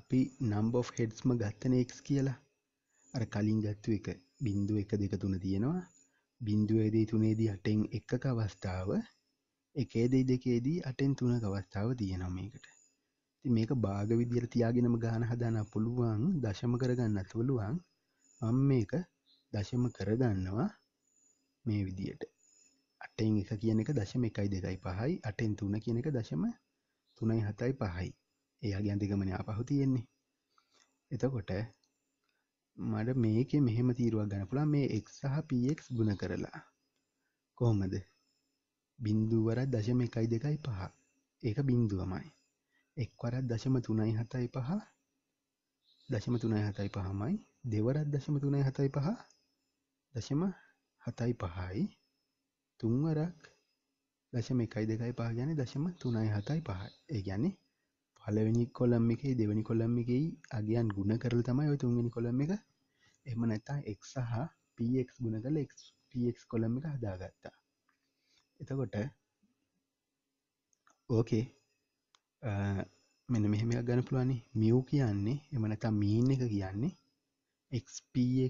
S1: අපි number of heads ම ගත්තනේ x කියලා අර කලින් ගත්තු එක බිංදුව 1 2 3 තියෙනවා බිංදුවේදී තුනේදී 8න් එකක අවස්ථාව එකේ දෙයි දෙකේදී අටෙන් තුනක අවස්ථාව තියෙනවා මේකට. ඉතින් මේක භාග විදියට තියාගෙනම ගාන හදන්න පුළුවන්, දශම කරගන්නත් පුළුවන්. මම මේක දශම කරගන්නවා මේ විදියට. අටෙන් එක කියන එක දශම එකයි දෙකයි පහයි, අටෙන් තුන කියන එක දශම තුනයි හතයි පහයි. එයාගේ අධිගමනය ආපහු තියෙන්නේ. එතකොට මට මේකේ මෙහෙම තීරුවක් ගන්න පුළුවන් මේ x සහ px ගුණ කරලා. කොහොමද? බින්දුව වරක් දශම එකයි දෙකයි පහ ඒක බින්දුවමයි එක් වරක් දශම තුනයි හතයි පහ දශම තුනයි හතයි පහමයි දෙවරක් දශම තුනයි හතයි පහ දශම හතයි පහයි තුන්වරක් දශම එකයි දෙකයි පහ ගැන දශම තුනයි හතයි පහ ඒ ගැන්නේ පලවෙනි කොළම් එකේ දෙවැනි කොළම් එකයි අගයන් ගුණ කරල තමයි ඔය තුන්වෙනි කොළම් එක එම නැතා එක් සහ පක් ගුණ කළ එක් කොළම් එක හදාගත්තා එතකොට ඕකේ මෙන මෙහෙමයක් ගන්න පුළුවනි මියව් කියන්නේ එමනතා මීන් එක කියන්නේ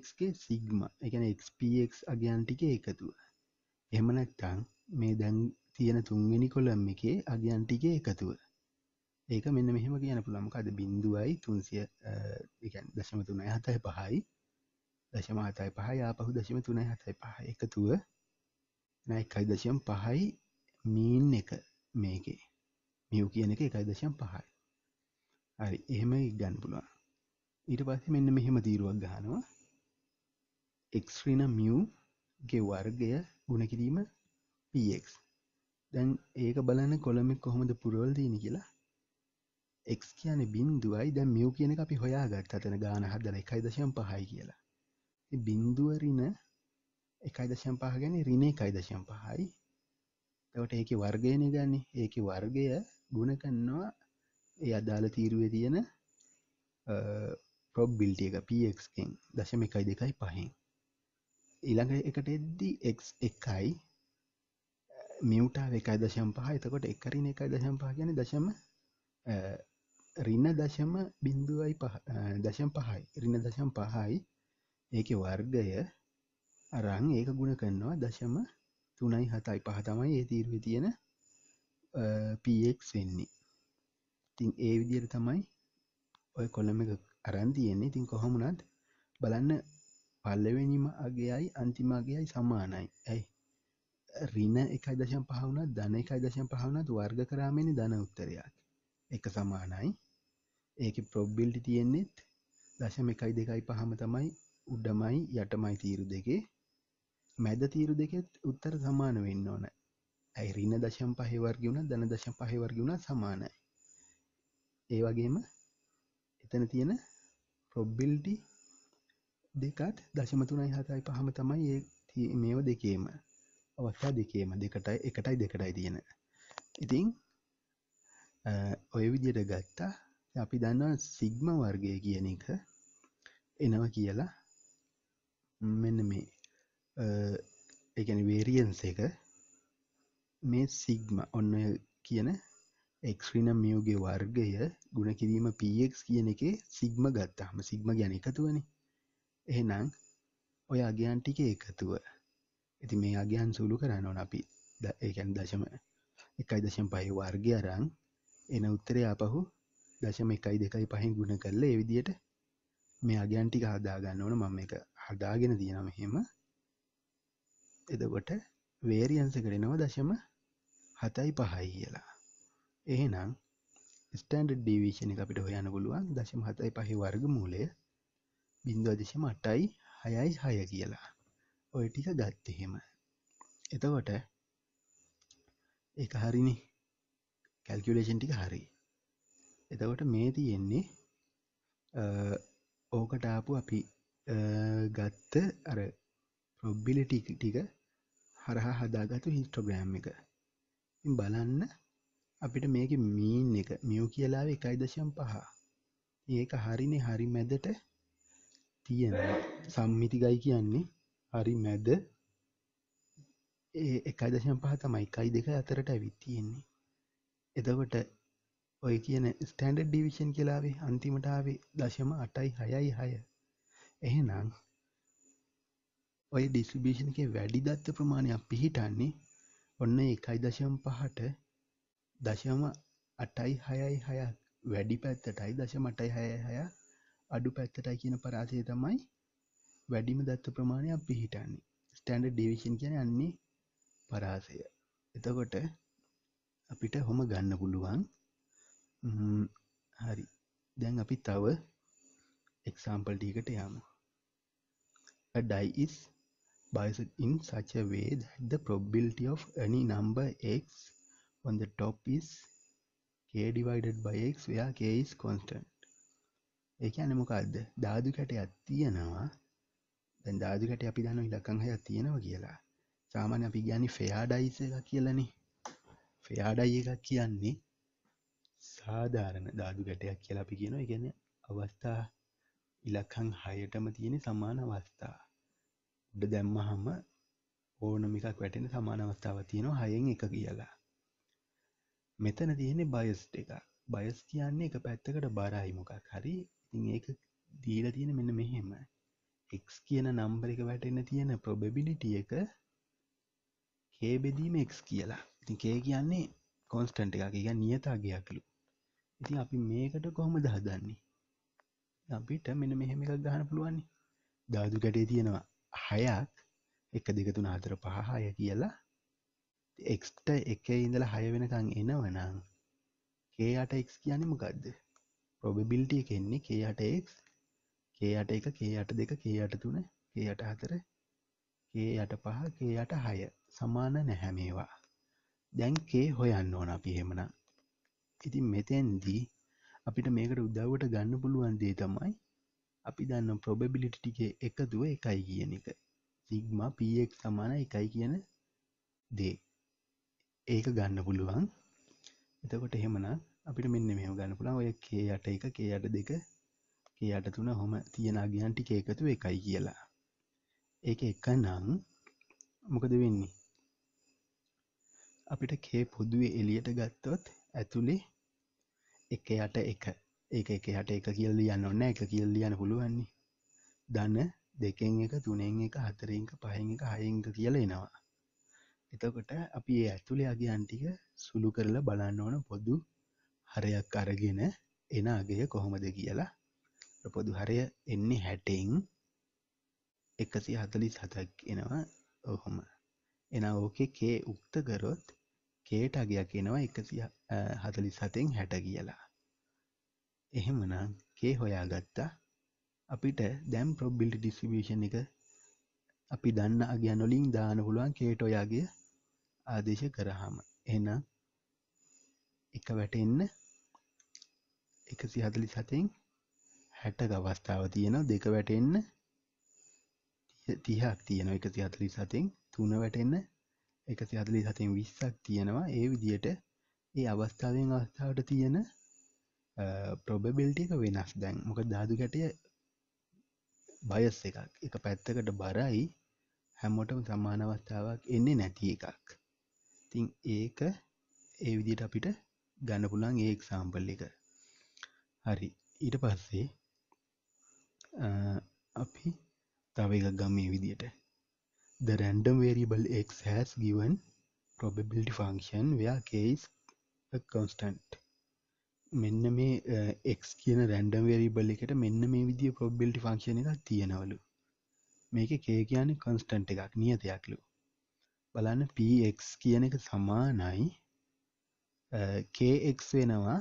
S1: එක්ගේ සිග්ම එකන එක්ක් අගයන්ටික එකතුව එමනත්තං මේ දැන් තියෙන තුන්වෙනි කොළම් එකේ අගයන්ටික එකතුව ඒක මෙන්න මෙහෙම කියන පුළමකද බින්දුවයි තුන්සිය දශම තුනයි හතයි පහයි දශමාතයි පහ ආපහු දශම තුනයි හතයි පහ එකතුව එන එකයි දශයම් පහයි මීන් එක මේකේ මියු කියන එක එකයි දශයම් පහයි හරි එහෙම ගන්න පුළුවන් ඊට පස්සේ මෙන්න මෙහෙම තීරුවක් ගහනවා x ඍණ mu ගේ වර්ගය ගුණ කිරීම px දැන් ඒක බලන්න කොලම් එක කොහොමද පුරවලා තියෙන්නේ කියලා x කියන්නේ බිඳුවයි දැන් mu කියන එක අපි හොයාගත්ත අතන ගාන හදලා 1.5යි කියලා. මේ බිඳුව ඍණ එකයි දශම් පහ ගැන රිණ එකයි දශම් පහයි තවට ඒක වර්ගයන ගන්න ඒක වර්ගය ගුණ කන්නවා ඒ අදාළ තීරුවේ තියෙන ප්‍රොබ්බිල්ට එක පක්ෙන් දශම එකයි දෙකයි පහෙන් ඊළඟ එකට එද්දි එක් එකයි මියටාව එකයි දශම් පහ එතකොට එකරින එකයි දශම් පහ ගැන දශම රින්න දශම බිින්දුවයි දශම් පහයි රින්න දශම් පහයි ඒක වර්ගය අරන් ඒක ගුණ කරනවා දශම තුනයි හතයි පහ තමයි ඒ තීරුව තියෙන පක් වෙන්නේ තින් ඒ විදියට තමයි ඔය කොළම එක අරන් තියෙන්නේ ඉතින් කොහොමුණත් බලන්න පල්ලවෙනිම අගේයි අන්තිමගේයි සමානයි ඇයි රින එකයි දශම් පහවුණත් ධන එකයි දශම් පහවුණත් වර්ග කරාමනි ධන උත්තරයක් එක සමානයි ඒක ප්‍රොබ්බිල්ටි තියෙන්නේෙත් දශම එකයි දෙකයි පහම තමයි උඩමයි යටමයි තීරු දෙකේ මැද තීරු දෙකෙත් උත්තර සමාන වෙන්න ඕන. ඇයි ඍණ දශම් පහේ වර්ගය උනා ධන දශම් පහේ වර්ගය උනා සමානයි. ඒ වගේම එතන තියෙන probability දෙකත් 0.37යි 5ම තමයි මේ මේව දෙකේම අවස්ථා දෙකේම දෙකටයි එකටයි දෙකටයි තියෙන. ඉතින් ඔය විදිහට ගත්තා අපි දන්නවා සිග්මා වර්ගය කියන එක එනවා කියලා මෙන්න මේ එකන වේරියන්ස එක මේ සිග්ම ඔන්න කියන එක්්‍රීන මියෝගේ වර්ගය ගුණ කිරීම පක් කියන එක සිග්ම ගත්තාම සිග්ම ගැන එකතුවන එහෙනම් ඔය අගයන් ටික එකතුව ඇති මේ අගයන් සුළු කරන්න ඕන අපි ද ඒකැන් දශම එකයි දශම් පහි වර්ගය අරං එන උත්තරය අපහු දශම එකයි දෙකයි පහෙන් ගුණ කරල එවිදියට මේ අගයන් ටික හදාගන්න ඕන මම එක හදාගෙන තියෙන මෙහෙම එදකොට වේරියන්ස කරෙනව දශම හතයි පහයි කියලා එහෙනම් ස්ටන්ඩ් ඩිවිශණ අපිට හොයන පුළුවන් දශම හතයි පහි වර්ග මූලය බින්දුව අදශම අටයි හයයි හය කියලා ඔය ටික ගත්තහෙම එතකොට ඒ හරිනි කැල්කිලේෂන් ටික හරි එතකොට මේ තියෙන්නේ ඕකටාපු අපි ගත්ත අර ප්‍රොබ්බිලිටි ටික හරහා හදාගත්තු හිස්ට්‍රෝග්‍රෑම් එක. ඉතින් බලන්න අපිට මේකේ මීන් එක මියු කියලා 1.5. ඒක හරිනේ හරි මැදට තියෙනවා. සම්මිති ගයි කියන්නේ හරි මැද ඒ 1.5 තමයි 1.2 අතරට ඇවිත් තියෙන්නේ. එතකොට ඔය කියන ස්ටෑන්ඩඩ් ඩිවිෂන් කියලාවේ අන්තිමට ආවේ 0.866. එහෙනම් ඔය ඩිස්ට්‍රිබියුෂන් එකේ වැඩි දත්ත ප්‍රමාණයක් පිහිටන්නේ ඔන්න එකයි දශම පහට දශම අටයි හයයි හයක් වැඩි පැත්තටයි දශමටයි හය හය අඩු පැත්තටයි කියන පරාසය තමයි වැඩිම දත්ත ප්‍රමාණයක් පිහිටන්නේ ස්ටන්ඩ ඩිවිෂන් කියන යන්නේ පරාසය එතකොට අපිට හොම ගන්න පුළුවන් හරි දැන් අපි තව එක්සාම්පල් ටීකට යමු A die is biased in such a way that the probability of any number x on the top is k divided by x where k is constant. ඒ කියන්නේ මොකද්ද? ධාතු කැටයක් තියෙනවා. දැන් ධාතු කැටය අපි දන්නවා ඉලක්කම් හයක් තියෙනවා කියලා. සාමාන්‍ය අපි කියන්නේ ෆෙයාඩයිස් එකක් කියලානේ. ෆෙයාඩයි එකක් කියන්නේ සාධාරණ ධාතු කැටයක් කියලා අපි කියනවා. ඒ කියන්නේ අවස්ථා ඉලක්කම් 6ටම තියෙන සමාන අවස්ථා. උඩ දැම්මහම ඕනම එකක් වැටෙන සමාන අවස්ථාවක් තියෙනවා 6න් 1 කියලා. මෙතන තියෙන්නේ බයස් එක. බයස් කියන්නේ එක පැත්තකට බරයි මොකක් හරි. ඉතින් ඒක දීලා තියෙන මෙන්න මෙහෙම. x කියන නම්බර එක වැටෙන්න තියෙන probability එක k බෙදීම x කියලා. ඉතින් k කියන්නේ constant එකක්. ඒ කියන්නේ නියත අගයක්ලු. ඉතින් අපි මේකට කොහොමද හදන්නේ? අපිට මෙන්න මෙහෙම එකක් ගන්න පුළුවන්. දාදු ගැටේ තියෙනවා හයක් එක දෙක තුන හතර පහ හය කියලා එක්ට එකේ ඉඳලා හය වෙනකං එනවනම් කේටක් කියන මොකක්ද ප්‍රොබිබිල්ටිය කෙන්නේ කේටක් කේයට එක කේයට දෙක කේයට තුන කේයට හතර කේයට පහ කේයට හය සමාන නැහැමේවා දැන් කේ හොයන්න ඕන අපි හෙමන ඉතින් මෙතැන්දී අපිට මේකට උදව්වට ගන්න පුළුවන් දේ තමයි අපි දන්න ප්‍රොබෙබිලිටි ටිකේ එකතුව එකයි කියන එක සිග්මා පක් සමාන එකයි කියන දේ ඒක ගන්න පුළුවන් එතකොට එහෙමන අපිට මෙන්න මෙම ගන්න පුළන් ඔය කිය යට එක කිය යට දෙක කිය යට තුන හොම තියෙන අගියන් ටික එකතු එකයි කියලා ඒක එක නම් මොකද වෙන්නේ අපිට කේ පොදුවේ එලියට ගත්තොත් ඇතුළේ එක යට එක ඒක එක හට එක කියල් ලියන්න ඔන්න එක කියල් ලියන්න පුළුවන්නේ දන්න දෙකෙන් එක තුනෙන් එක හතරංක පහෙන් එක හයංක කියල එනවා එතකොට අපි ඒ ඇතුළේ අගේ අන්ටික සුළු කරලා බලන්න ඕන පොදු හරයක් අරගෙන එන අගේ කොහොමද කියලා පොදු හරය එන්නේ හැටෙන් එකසි හතලිස් හතක් එනවා ඔහොම එන ඕකේ කේ උක්ත කරොත් කේට අගයක් එනවා එකසි හතලිස් හතෙන් හැට කියලා එහෙමනම් කේ හොයාගත්තා අපිට දැම් ප්‍රොබ්බිලිටි ඩිස්ට්‍රිබියුෂන් එක අපි දන්න අගයන් වලින් දාන්න පුළුවන් කේට ඔයාගේ ආදේශ කරාම එහෙනම් එක වැටෙන්න 147න් 60ක අවස්ථාව තියෙනවා දෙක වැටෙන්න 30ක් තියෙනවා 147න් තුන වැටෙන්න 147න් 20ක් තියෙනවා ඒ විදිහට ඒ අවස්ථාවෙන් අවස්ථාවට තියෙන ප්‍රොබබිල්ටික uh, වෙනස් දැන් මොක ධාදු ගැටය බයස් එකක් එක පැත්තකට බරයි හැමෝටම සම්මාන අවස්ථාවක් එන්නේ නැති එකක් තින් ඒක ඒ විදිට අපිට ගන්න පුළන් ඒක් සාම්පල් එක හරි ඊට පස්සේ uh, අපි තව එක ගමේ විදියට the random variable x has given probability function where k is a constant මෙන්න මේ එක් කියන රැන්ඩම් වෙරිබල් එකට මෙන්න මේ විදිිය ප්‍රොබ්බිල්ටි ෆංක්ෂණ එකක් තියෙනවලු මේක කේ කියන්නේ කොන්ස්ටන්ට් එකක් නියතයක්ලු බලන්න පක් කියන එක සමානයි කේක් වෙනවා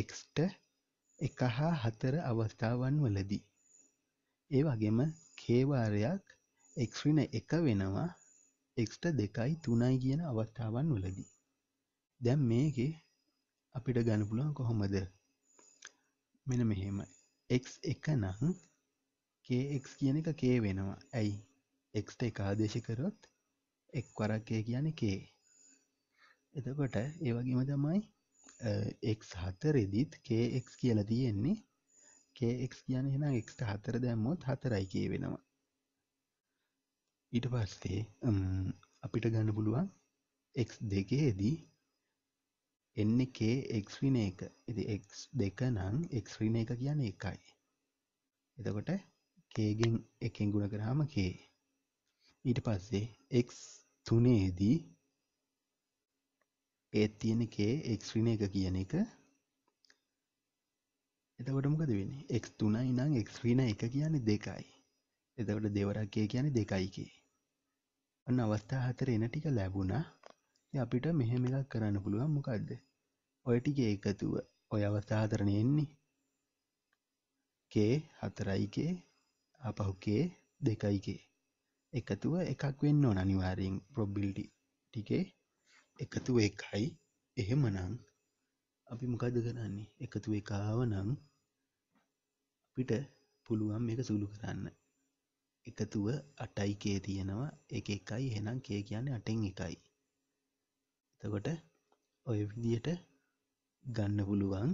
S1: එක්ට එක හා හතර අවස්ථාවන් වලදී ඒ වගේම කේවාරයක් එක්න එක වෙනවා එක්ට දෙකයි තුනයි කියන අවස්ථාවන් වලදී දැම් මේකේ අපිට ගන්න පුළුවන් කොහොමද මෙන මෙහෙම x එක නම් kx කියන එක k වෙනවා ඇයි එක්ට එක ආදේශ කරොත් එක් වරක් k කියන්නේ k එතකොට ඒ වගේම තමයි එක් හතරෙදිත් kx කියලා තියෙන්නේ kx කියන එහෙනම් එක්ට හතර දැම්මොත් හතරයි k වෙනවා ඊට පස්සේ අපිට ගන්න පුළුවන් එක් දෙකේදී එන්නේ k x ඍණ 1. ඉතින් x2 නම් x ඍණ 1 කියන්නේ 1යි. එතකොට k ගෙන් 1 ගුණ කරාම k. ඊට පස්සේ x3 දී ඒ තියෙන k x ඍණ 1 කියන එක එතකොට මොකද වෙන්නේ x3 නම් x3 1 කියන්නේ 2යි. එතකොට දෙවරක් k කියන්නේ 2යි k. අන්න අවස්ථා හතර එන ටික ලැබුණා. ඉතින් අපිට මෙහෙම එකක් කරන්න පුළුවන් මොකද්ද? ඔය ටිකේ එකතුව ඔය අවස්ථාතරණ එන්නේ k 4k ආපහු k 2k එකතුව එකක් වෙන්න ඕන අනිවාර්යෙන් probability ටිකේ එකතුව එකයි එහෙමනම් අපි මොකද කරන්නේ එකතුව එකාව නම් අපිට පුළුවන් මේක සුළු කරන්න එකතුව අටයි කේ තියෙනවා එක එකයි එහෙනම් කේ කියන්නේ අටෙන් එකයි එතකොට ඔය විදියට ගන්න පුළුවන්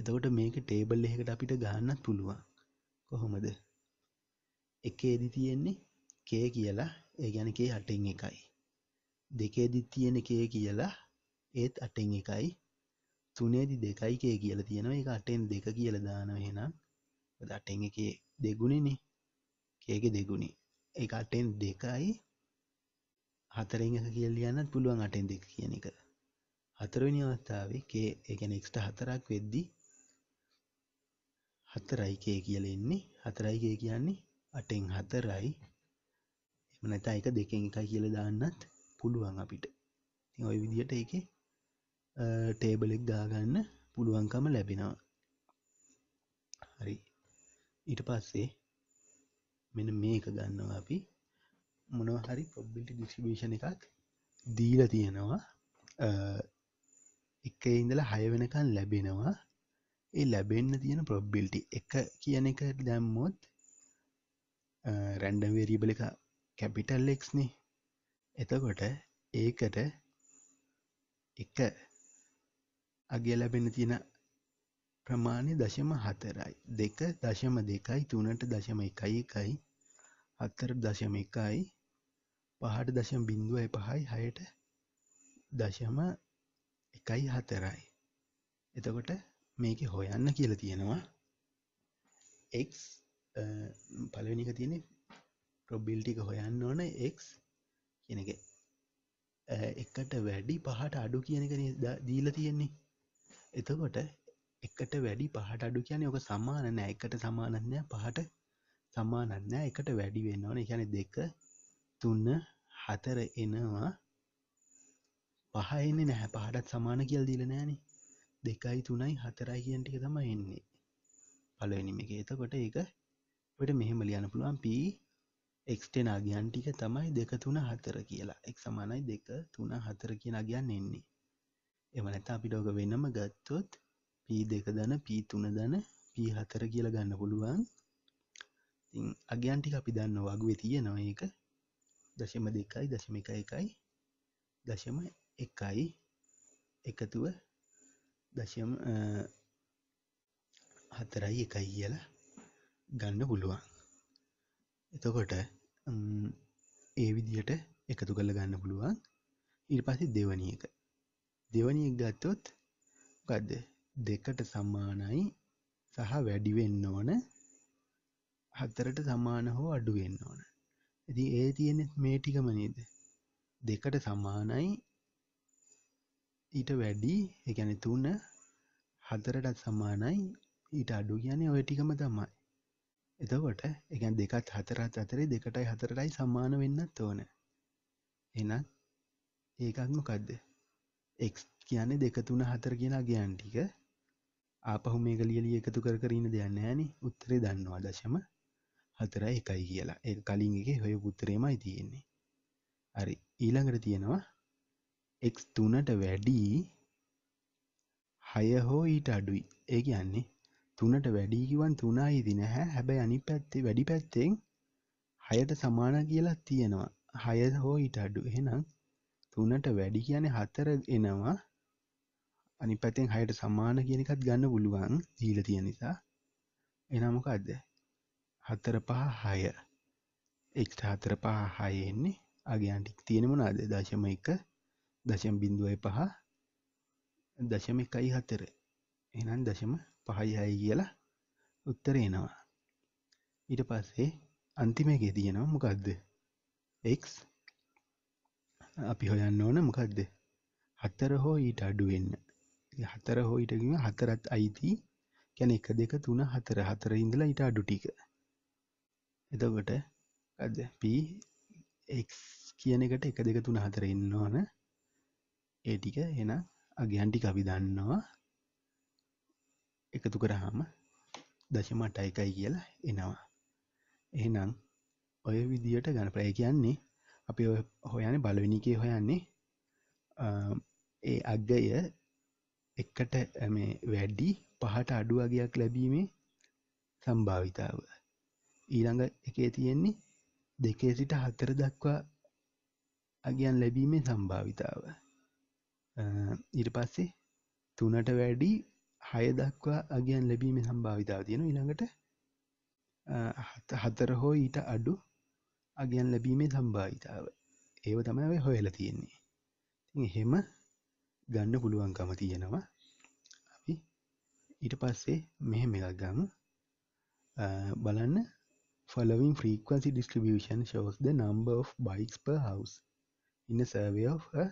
S1: එතකොට මේක ටේබල් එකට අපිට ගහන්නත් පුළුවන් කොහොමද එකේදි තියෙන්නේ කේ කියලා ඒ ගැන කේ අටෙන් එකයි දෙකේදි තියෙන කේ කියලා ඒත් අටෙන් එකයි තුනේදි දෙකයි කේ කියලා තියෙනවා ඒක අටෙන් දෙක කියලා දානවා එහෙනම් ඔද අටෙන් එකේ දෙගුණෙනේ කේගේ දෙගුණේ ඒක අටෙන් දෙකයි හතරෙන් එක කියලා ලියන්නත් පුළුවන් අටෙන් දෙක කියන එක හතරවෙනි අවස්ථාවේ k ඒ කියන්නේ x ට 4ක් වෙද්දී 4යි k කියලා එන්නේ 4යි k කියන්නේ 8න් 4යි එහෙම නැත්නම් ඒක 2න් 1යි කියලා දාන්නත් පුළුවන් අපිට. ඉතින් ওই විදිහට ඒකේ ටේබල් එක දාගන්න පුළුවන්කම ලැබෙනවා. හරි. ඊට පස්සේ මෙන්න මේක ගන්නවා අපි මොනවා හරි probability distribution එකක් දීලා තියෙනවා එකේ ඉඳලා හය වෙනකන් ලැබෙනවා ඒ ලැබෙන්න තියෙන ප්‍රොබ්බිලිටි එක කියන එක දැම්මොත් රැන්ඩම් වේරියබල එක කැපිටල් එක්ස්නේ එතකොට ඒකට එක අගේ ලැබෙන තියෙන ප්‍රමාණය දශම හතරයි දෙක දශම දෙකයි තුනට දශම එකයි එකයි හත්තර දශම එකයි පහට දශම බිින්දුවයි පහයි හයට දශම එකයි හතරයි එතකොට මේක හොයන්න කියල තියෙනවා එක් පලවෙනික තියෙන ප්‍රොබිල්ටික හොයන්න ඕන එක් කියන එක එකට වැඩි පහට අඩු කියන එක දීල තියෙන්නේ එතකොට එකට වැඩි පහට අඩු කියන යක සමාන නෑ එකට සමානන්නය පහට සමානන්න එකට වැඩි වෙන්න ඕන එකන දෙක තුන්න හතර එනවා පහ එන්නේ නැහැ පහටත් සමාන කියල් දීල නෑනේ දෙකයි තුනයි හතරයි කියන ටික තමයි එන්නේ පළවෙනි මේකේ එතකොට ඒක අපිට මෙහෙම ලියන්න පුළුවන් p x ටෙන් අගයන් ටික තමයි 2 3 4 කියලා x සමානයි 2 3 4 කියන අගයන් එන්නේ එහෙම නැත්නම් අපිට ඔක වෙනම ගත්තොත් p2 ධන p3 ධන p4 කියලා ගන්න පුළුවන් ඉතින් අගයන් ටික අපි දන්නවා වගුවේ තියෙනවා ඒක 0.2 0.1 0.1 එකයි එකතුව දශම හතරයි එකයි කියල ගන්න පුළුවන් එතකොට ඒ විදියට එකතු කළ ගන්න පුළුවන් ඉර් පසි දෙවනි එක දෙවනි එක ගත්තොත් ගද දෙකට සම්මානයි සහ වැඩිවෙන්න ඕන හතරට සමාන හෝ අඩුවෙන්න ඕන ඇති ඒ තියෙන මේ ටිකම නේද දෙකට සමානයි ඊට වැඩි ඒ කියන්නේ 3 4ටත් සමානයි ඊට අඩු කියන්නේ ওই ටිකම තමයි. එතකොට ඒ කියන්නේ 2ත් 4ත් අතරේ 2ටයි 4ටයි සමාන වෙන්නත් ඕන. එහෙනම් ඒකක් මොකද්ද? x කියන්නේ 2 3 4 කියන අගයන් ටික ආපහු මේක ලියලි එකතු කර කර ඉන්න දෙයක් නෑනේ. උත්තරේ දන්නවා දශම 4 1යි කියලා. ඒක කලින් එකේ හොයපු උත්තරේමයි තියෙන්නේ. හරි ඊළඟට තියෙනවා x 3ට වැඩියි 6 හෝ ඊට අඩුයි. ඒ කියන්නේ 3ට වැඩියි කිව්වන් 3යි දි නැහැ. හැබැයි අනිත් පැත්තේ වැඩි පැත්තෙන් 6ට සමාන කියලා තියෙනවා. 6 හෝ ඊට අඩු. එහෙනම් 3ට වැඩි කියන්නේ 4 එනවා. අනිත් පැත්තෙන් 6ට සමාන කියන එකත් ගන්න පුළුවන් දීලා තියෙන නිසා. එහෙනම් මොකද්ද? 4 5 6 x 4 5 6 එන්නේ අගයන් ටික තියෙන මොනවාද? 0.1 දශම බිඳුවයි පහ දශම එකයි හතර එනම් දශම පහයි හයි කියලා උත්තර එනවා ඊට පස්සේ අන්තිමේකේ තියෙනවා මොකක්ද x අපි හොයන්න ඕන මොකක්ද හතර හෝ ඊට අඩු වෙන්න හතර හෝ ඊට කිව්වම හතරත් අයිති කියන්නේ 1 2 3 4 හතර ඉඳලා ඊට අඩු ටික එතකොට මොකද්ද p x කියන එකට 1 2 3 4 ඉන්න ඕන ඒ ටික එහෙනම් අගයන් ටික අපි දන්නවා එකතු කරාම දශම 8යි කියලා එනවා. එහෙනම් ඔය විදියට ඝනප්‍රය කියන්නේ අපි ඔය හොයන්නේ පළවෙනි එකේ හොයන්නේ ඒ අගය එකට මේ වැඩි පහට අඩු අගයක් ලැබීමේ සම්භාවිතාව. ඊළඟ එකේ තියෙන්නේ දෙකේ සිට හතර දක්වා අගයන් ලැබීමේ සම්භාවිතාව. ඊට පස්සේ තුනට වැඩි හය දක්වා අගයන් ලැබීම සම්භාවිතාව තියෙන ඉළඟට හතර හෝ ඊට අඩු අගයන් ලැබීමේ සම්භාවිතාව ඒව තමයි හොයල තියෙන්නේ එහෙම ගන්න පුළුවන්කම තියෙනවා අපි ඊට පස්සේ මෙහෙම එකක් ගමු බලන්න following frequency distribution shows the number of bikes per house in a survey of a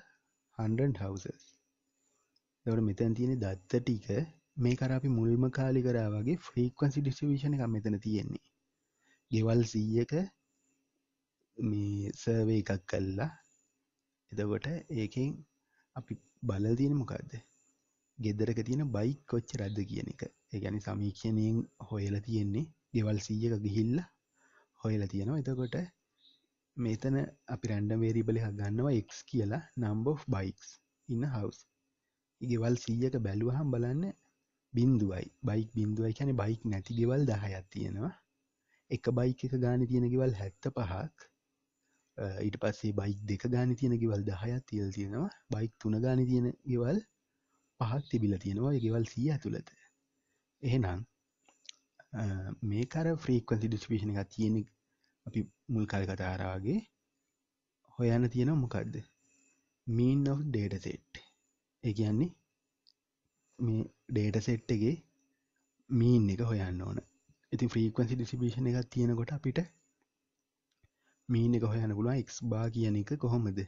S1: හන්ඩන් හවසස් දවට මෙතන තියෙන දත්ත ටික මේ කරපි මුල්ම කාලි කරාවගේ ෆ්‍රීක්වන්සි ඩිස්ටිවිෂණ එක මෙතන තියෙන්නේ ගෙවල් සීයක මේ සර්වේ එකක් කල්ලා එදකොට ඒකෙන් අපි බල තියෙන මොකක්ද ගෙදරක තියෙන බයි කොච්ච රද්ද කියන එක ඒගැනි සමීක්ෂණයෙන් හොයලා තියෙන්නේ ගෙවල් සීයක ගිහිල්ල හොයලා තියෙනවා එතකොට මෙතන අපි රැන්ඩම් වේරීබලය ගන්නවා x කියලා number of bikes in a house ගෙවල් සීයක බැලුවහම් බලන්න බින්දුවයි බයික් බින්දුවයි කියන බයික් නැති ගෙවල් දහයක් තියෙනවා එක බයික එක ගාන තියෙන ගෙවල් හැත්ත පහක් ඊට පස්සේ බයික් දෙක ගාන තියෙන ගෙවල් දහයක් තියල් තියෙනවා බයික් තුන ගාන තියෙන ගෙවල් පහක් තිබිල තියෙනවා ගෙවල් සිය ඇතුළත එහෙනම් මේ කර ෆ්‍රීක්වන්සි ඩිස්පිෂණ එක තියෙන අපි මුල් කල් කතාරාගේ හොයන්න තියෙන මොකක්ද මීන් of ඩේටසෙට් එකයන්නේ මේ ඩේටසෙට් එකගේ මීන් එක හොයන්න ඕන ඉති ෆ්‍රීකන්සි ඩිසිබේෂණ එකක් තියෙනකොට අපිට මීන එක හොයන්න පුළුවන් එක් බා කියන එක කොහොමද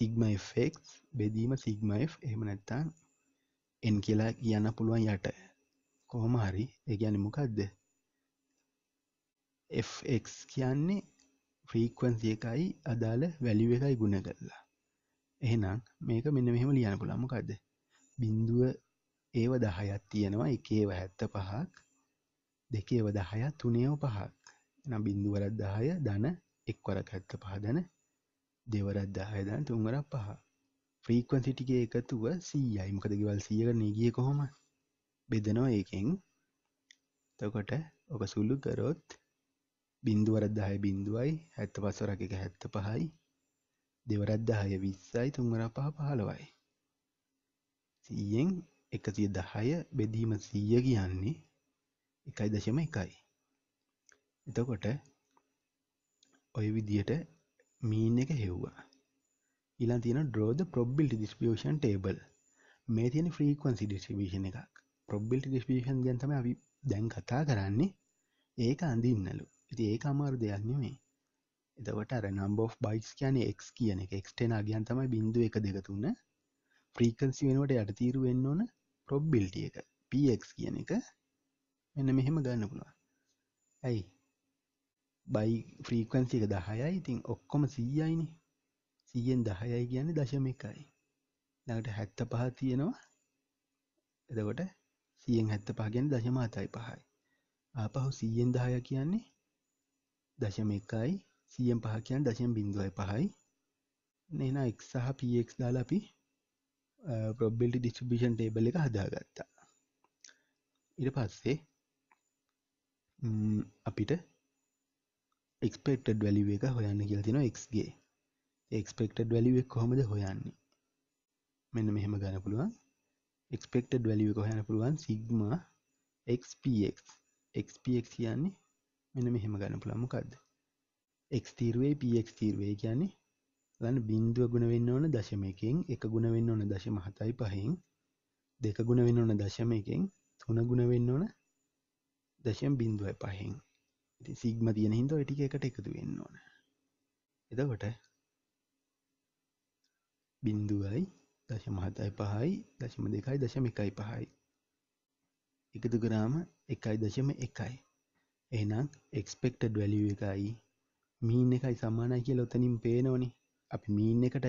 S1: සිගමෆෙක් බෙදීම සිගම එහෙම නැත්තාන් එන් කියලා කියන්න පුළුවන් යට කොහොම හරි ඒ කියන්නේ මොකක්ද fx කියන්නේ ෆ්‍රීක්වන්සි එකයි අදාළ වැලිුව එකයි ගුණ කරලා එහෙනම් මේක මෙන්න මෙහෙම ලියන්න පුළුවන් මොකද්ද බිඳුව ඒව 10ක් තියෙනවා එකේව 75ක් දෙකේව 10ක් තුනේව 5ක් එහෙනම් බිඳුව වරක් 10 ධන එක් වරක් 75 ධන දෙවරක් 10 ධන තුන් වරක් 5 ෆ්‍රීක්වන්සි ටිකේ එකතුව 100යි මොකද ගෙවල් 100කට නේ ගියේ කොහොම බෙදනවා ඒකෙන් එතකොට ඔබ සුළු කරොත් බින්දුවරත් දහය බින්දුවයි ඇත්ත පස්වරක් එක හැත්ත පහයි දෙවරත් දහය විස්සයි තුන්වර පහ පහළවයි සීයෙන් එකසිය දහය බෙදීම සීය කියන්නේ එකයි දශම එකයි එතකොට ඔය විදියට මීන් එක හෙව්වා ඉලා තියෙන ඩ්‍රෝද ප්‍රොබ්බිල්ටි ඩිස්පියෝෂන් ටේබල් මේ තියෙන ෆ්‍රීකවන්සි ඩිස්ට්‍රිබියුෂන් එකක් ප්‍රොබ්බිල්ටි ඩිස්ට්‍රිබියුෂන් ගැන තමයි අපි දැන් කතා කරන්නේ ඒක අඳින්නලු ඉති ඒක අමාරු දෙයක් නෙමේ එතවට අර නම්බෝ බයිස් කියන එක් කියන එක එක්ටෙන අගයන් තමයි බිඳුව එක දෙක තුන්න ප්‍රීකන්සි වෙනුවට යට තීරු වෙන්න ඕන ප්‍රොබ්බිල්ටිය එක පක් කියන එක මෙන්න මෙහෙම ගන්න පුළුවන් ඇයි බයි ෆ්‍රීකන්සි එක දහයයි ඉතින් ඔක්කොම සීයයිනි සීයෙන් දහයයි කියන්නේ දශම එකයි ළඟට හැත්ත පහ තියෙනවා එදකොට සියෙන් හැත්ත පහගැන දශමාතයි පහයි ආපහු සීයෙන් දහය කියන්නේ දශම එකයි සියම් පහ කියන් දශම් බිඳුවයි පහයි එන එක් සහ පක් දාලා අපි ප්‍රොබ්බෙල්ටි ඩිස්ිබිෂන් ටේබල එක හදාගත්තා ඉට පස්සේ අපිට එක්ස්පෙක්ටඩ වැලිුව එක හොයන්න කියලතින එක්ගේ එක්ස්පෙක්ටඩ වැලිුවක් කොහොමද හොයන්නේ මෙන්න මෙහෙම ගන්න පුළුවන් එක්ස්පෙක්ටඩ වැලිුව එක හොයන පුළුවන් සිග්ම xpx xpx කියන්නේ මෙන මෙහෙම ගන්න පුළුවන් මොකද්ද x තීරුවේ px තීරුවේ කියන්නේ ගන්න බිංදුව ගුණ වෙන්න ඕන දශමයකින් එක ගුණ වෙන්න ඕන දශම 7යි 5න් දෙක ගුණ වෙන්න ඕන දශමයකින් තුන ගුණ වෙන්න ඕන දශම බිංදුවයි 5න් ඉතින් සිග්මා තියෙන හින්දා ඔය ටික එකට එකතු වෙන්න ඕන එතකොට බිංදුවයි දශම 7යි 5යි දශම 2යි දශම 1යි 5යි එකතු කරාම 1.1 එහෙනම් එක්ස්පෙක්ටඩ් වැලිය එකයි මීන් එකයි සමානයි කියලා ඔතනින් පේනවනේ අපි මීන් එකට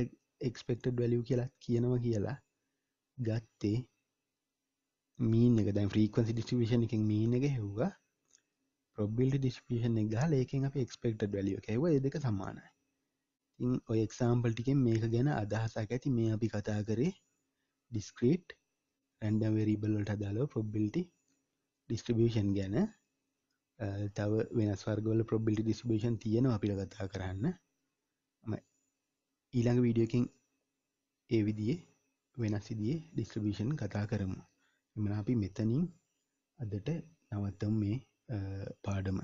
S1: එක්ස්පෙක්ටඩ් වැලිය කියලා කියනවා කියලා ගත්තේ මීන් එක දැන් ෆ්‍රීකවන්සි ඩිස්ට්‍රිබියුෂන් එකෙන් මීන් එක හෙව්වා ප්‍රොබිලිටි ඩිස්ට්‍රිබියුෂන් එක ගහලා ඒකෙන් අපි එක්ස්පෙක්ටඩ් වැලිය එක හෙව්වා ඒ දෙක සමානයි ඉතින් ඔය එක්සාම්පල් ටිකෙන් මේක ගැන අදහසක් ඇති මේ අපි කතා කරේ ඩිස්ක්‍රීට් රැන්ඩම් වෙරිබල් වලට අදාළව ප්‍රොබිලිටි ඩිස්ට්‍රිබියුෂන් ගැන තව වෙනස් වර්ගවල ප්‍රබිලි ඩිස්බේෂන් තියෙන අපිට කතා කරන්න ඊළඟ වීඩියකින් ඒ විදියේ වෙනස් විදියේ ඩිස්ට්‍රිබියුෂන් කතා කරමු එමනම් අපි මෙතනින් අදට නවත්තමු මේ පාඩම